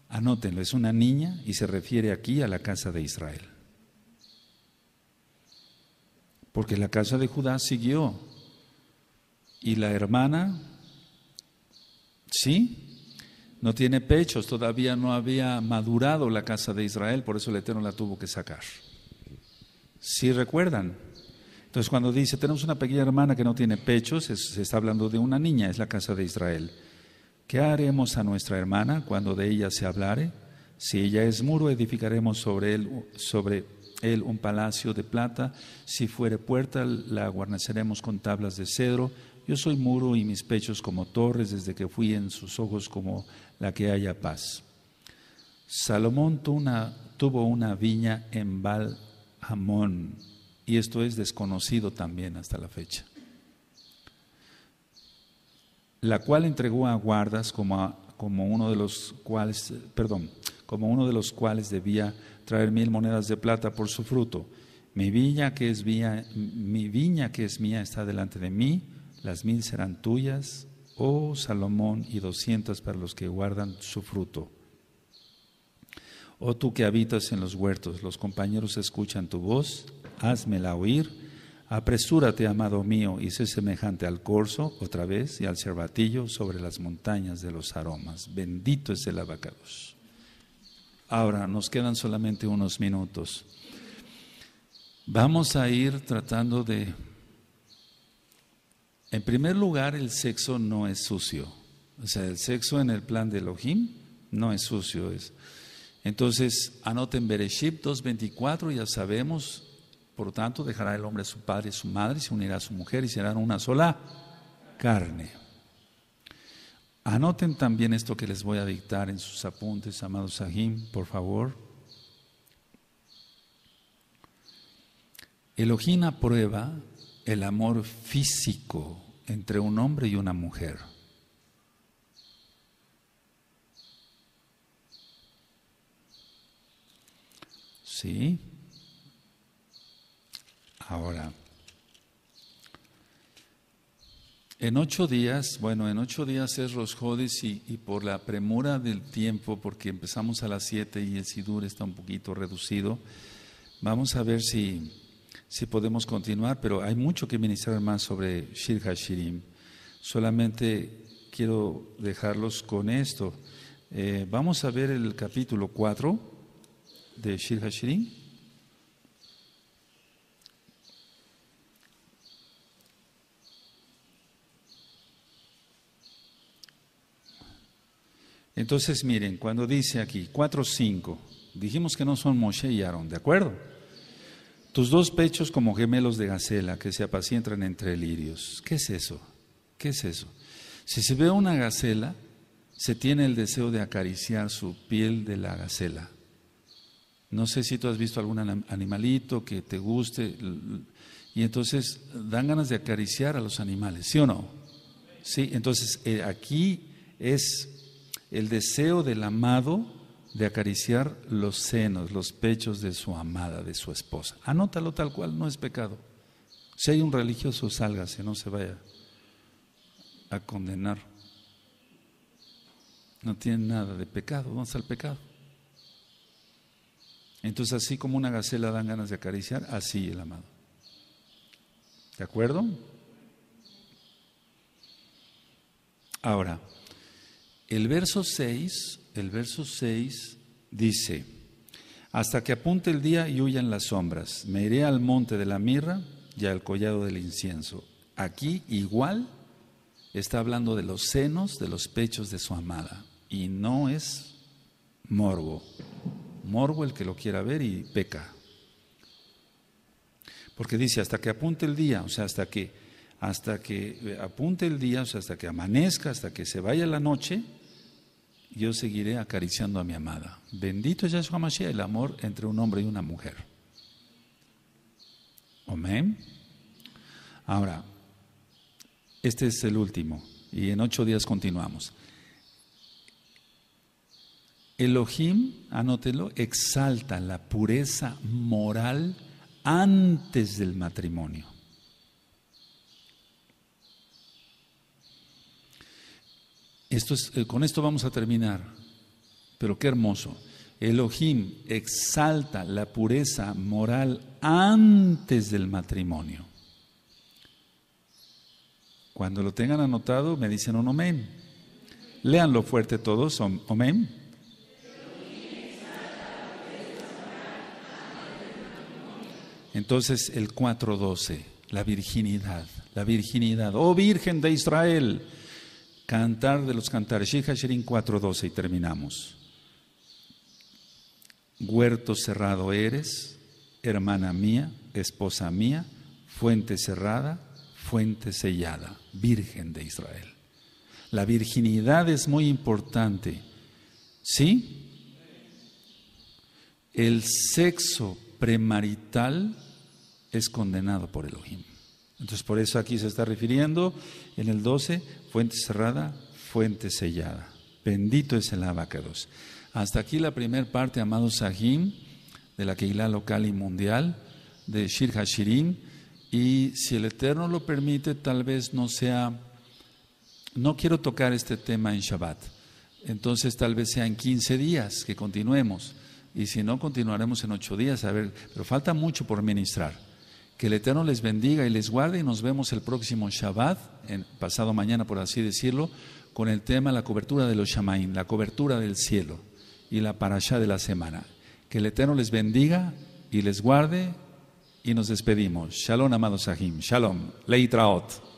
Anótenlo, es una niña y se refiere aquí a la casa de Israel. Porque la casa de Judá siguió y la hermana, ¿sí? No tiene pechos, todavía no había madurado la casa de Israel, por eso el Eterno la tuvo que sacar. ¿Sí recuerdan? Entonces, cuando dice, tenemos una pequeña hermana que no tiene pechos, se está hablando de una niña, es la casa de Israel. ¿Qué haremos a nuestra hermana cuando de ella se hablare? Si ella es muro, edificaremos sobre él, sobre él un palacio de plata. Si fuere puerta, la guarneceremos con tablas de cedro. Yo soy muro y mis pechos como torres, desde que fui en sus ojos como la que haya paz. Salomón tuvo una, tuvo una viña en Balhamón y esto es desconocido también hasta la fecha, la cual entregó a guardas como, como uno de los cuales, perdón, como uno de los cuales debía traer mil monedas de plata por su fruto. Mi viña que es mía, mi viña que es mía está delante de mí, las mil serán tuyas, oh Salomón, y doscientas para los que guardan su fruto. Oh tú que habitas en los huertos, los compañeros escuchan tu voz, házmela oír. Apresúrate, amado mío, y sé semejante al corzo, otra vez, y al cervatillo sobre las montañas de los aromas. Bendito es el abacados. Ahora, nos quedan solamente unos minutos. Vamos a ir tratando de... En primer lugar, el sexo no es sucio. O sea, el sexo en el plan de Elohim no es sucio. Es... Entonces, anoten Bereshit 2.24, ya sabemos, por lo tanto, dejará el hombre a su padre y a su madre, y se unirá a su mujer y serán una sola carne. Anoten también esto que les voy a dictar en sus apuntes, amados Sahim, por favor. Elohim aprueba el amor físico entre un hombre y una mujer. ¿Sí? ahora. En ocho días, bueno, en ocho días es los y, y, por la premura del tiempo, porque empezamos a las siete y el Sidur está un poquito reducido, vamos a ver si, si podemos continuar, pero hay mucho que ministrar más sobre Shir Hashirim. Solamente quiero dejarlos con esto. Eh, vamos a ver el capítulo 4 de Shir Hashirim. Entonces, miren, cuando dice aquí, 4, cinco, dijimos que no son Moshe y Aarón, ¿de acuerdo? Tus dos pechos como gemelos de gacela que se apacientan entre lirios. ¿Qué es eso? ¿Qué es eso? Si se ve una gacela, se tiene el deseo de acariciar su piel de la gacela. No sé si tú has visto algún animalito que te guste y entonces dan ganas de acariciar a los animales, ¿sí o no? Sí, entonces eh, aquí es el deseo del amado de acariciar los senos, los pechos de su amada, de su esposa. Anótalo tal cual, no es pecado. Si hay un religioso, sálgase, no se vaya a condenar. No tiene nada de pecado, ¿dónde está el pecado? Entonces, así como una gacela dan ganas de acariciar, así el amado. ¿De acuerdo? Ahora, el verso 6, el verso 6 dice, hasta que apunte el día y huyan las sombras, me iré al monte de la mirra y al collado del incienso. Aquí igual está hablando de los senos, de los pechos de su amada, y no es morbo. Morbo el que lo quiera ver y peca. Porque dice, hasta que apunte el día, o sea, hasta que, hasta que eh, apunte el día, o sea, hasta que amanezca, hasta que se vaya la noche, yo seguiré acariciando a mi amada. Bendito es Yahshua Mashiach, el amor entre un hombre y una mujer. Amén. Ahora, este es el último y en ocho días continuamos. Elohim, anótelo, exalta la pureza moral antes del matrimonio. Esto es, eh, con esto vamos a terminar, pero qué hermoso. Elohim exalta la pureza moral antes del matrimonio. Cuando lo tengan anotado, me dicen un amén. Leanlo fuerte todos, amén. Entonces el 4.12, la virginidad, la virginidad. Oh Virgen de Israel, Cantar de los Cantares, Shir 4.12 y terminamos. Huerto cerrado eres, hermana mía, esposa mía, fuente cerrada, fuente sellada, Virgen de Israel. La virginidad es muy importante. ¿Sí? El sexo premarital es condenado por Elohim. Entonces por eso aquí se está refiriendo en el 12, fuente cerrada, fuente sellada. Bendito es el abacados. Hasta aquí la primera parte, amado Sahim, de la Keilah local y mundial, de Shir Hashirim. Y si el Eterno lo permite, tal vez no sea. No quiero tocar este tema en Shabbat. Entonces, tal vez sea en 15 días que continuemos. Y si no, continuaremos en 8 días. A ver, pero falta mucho por ministrar. Que el Eterno les bendiga y les guarde y nos vemos el próximo Shabbat, en, pasado mañana por así decirlo, con el tema la cobertura de los Shamaim, la cobertura del cielo y la parasha de la semana. Que el Eterno les bendiga y les guarde y nos despedimos. Shalom, amados Sahim. Shalom. Leitraot.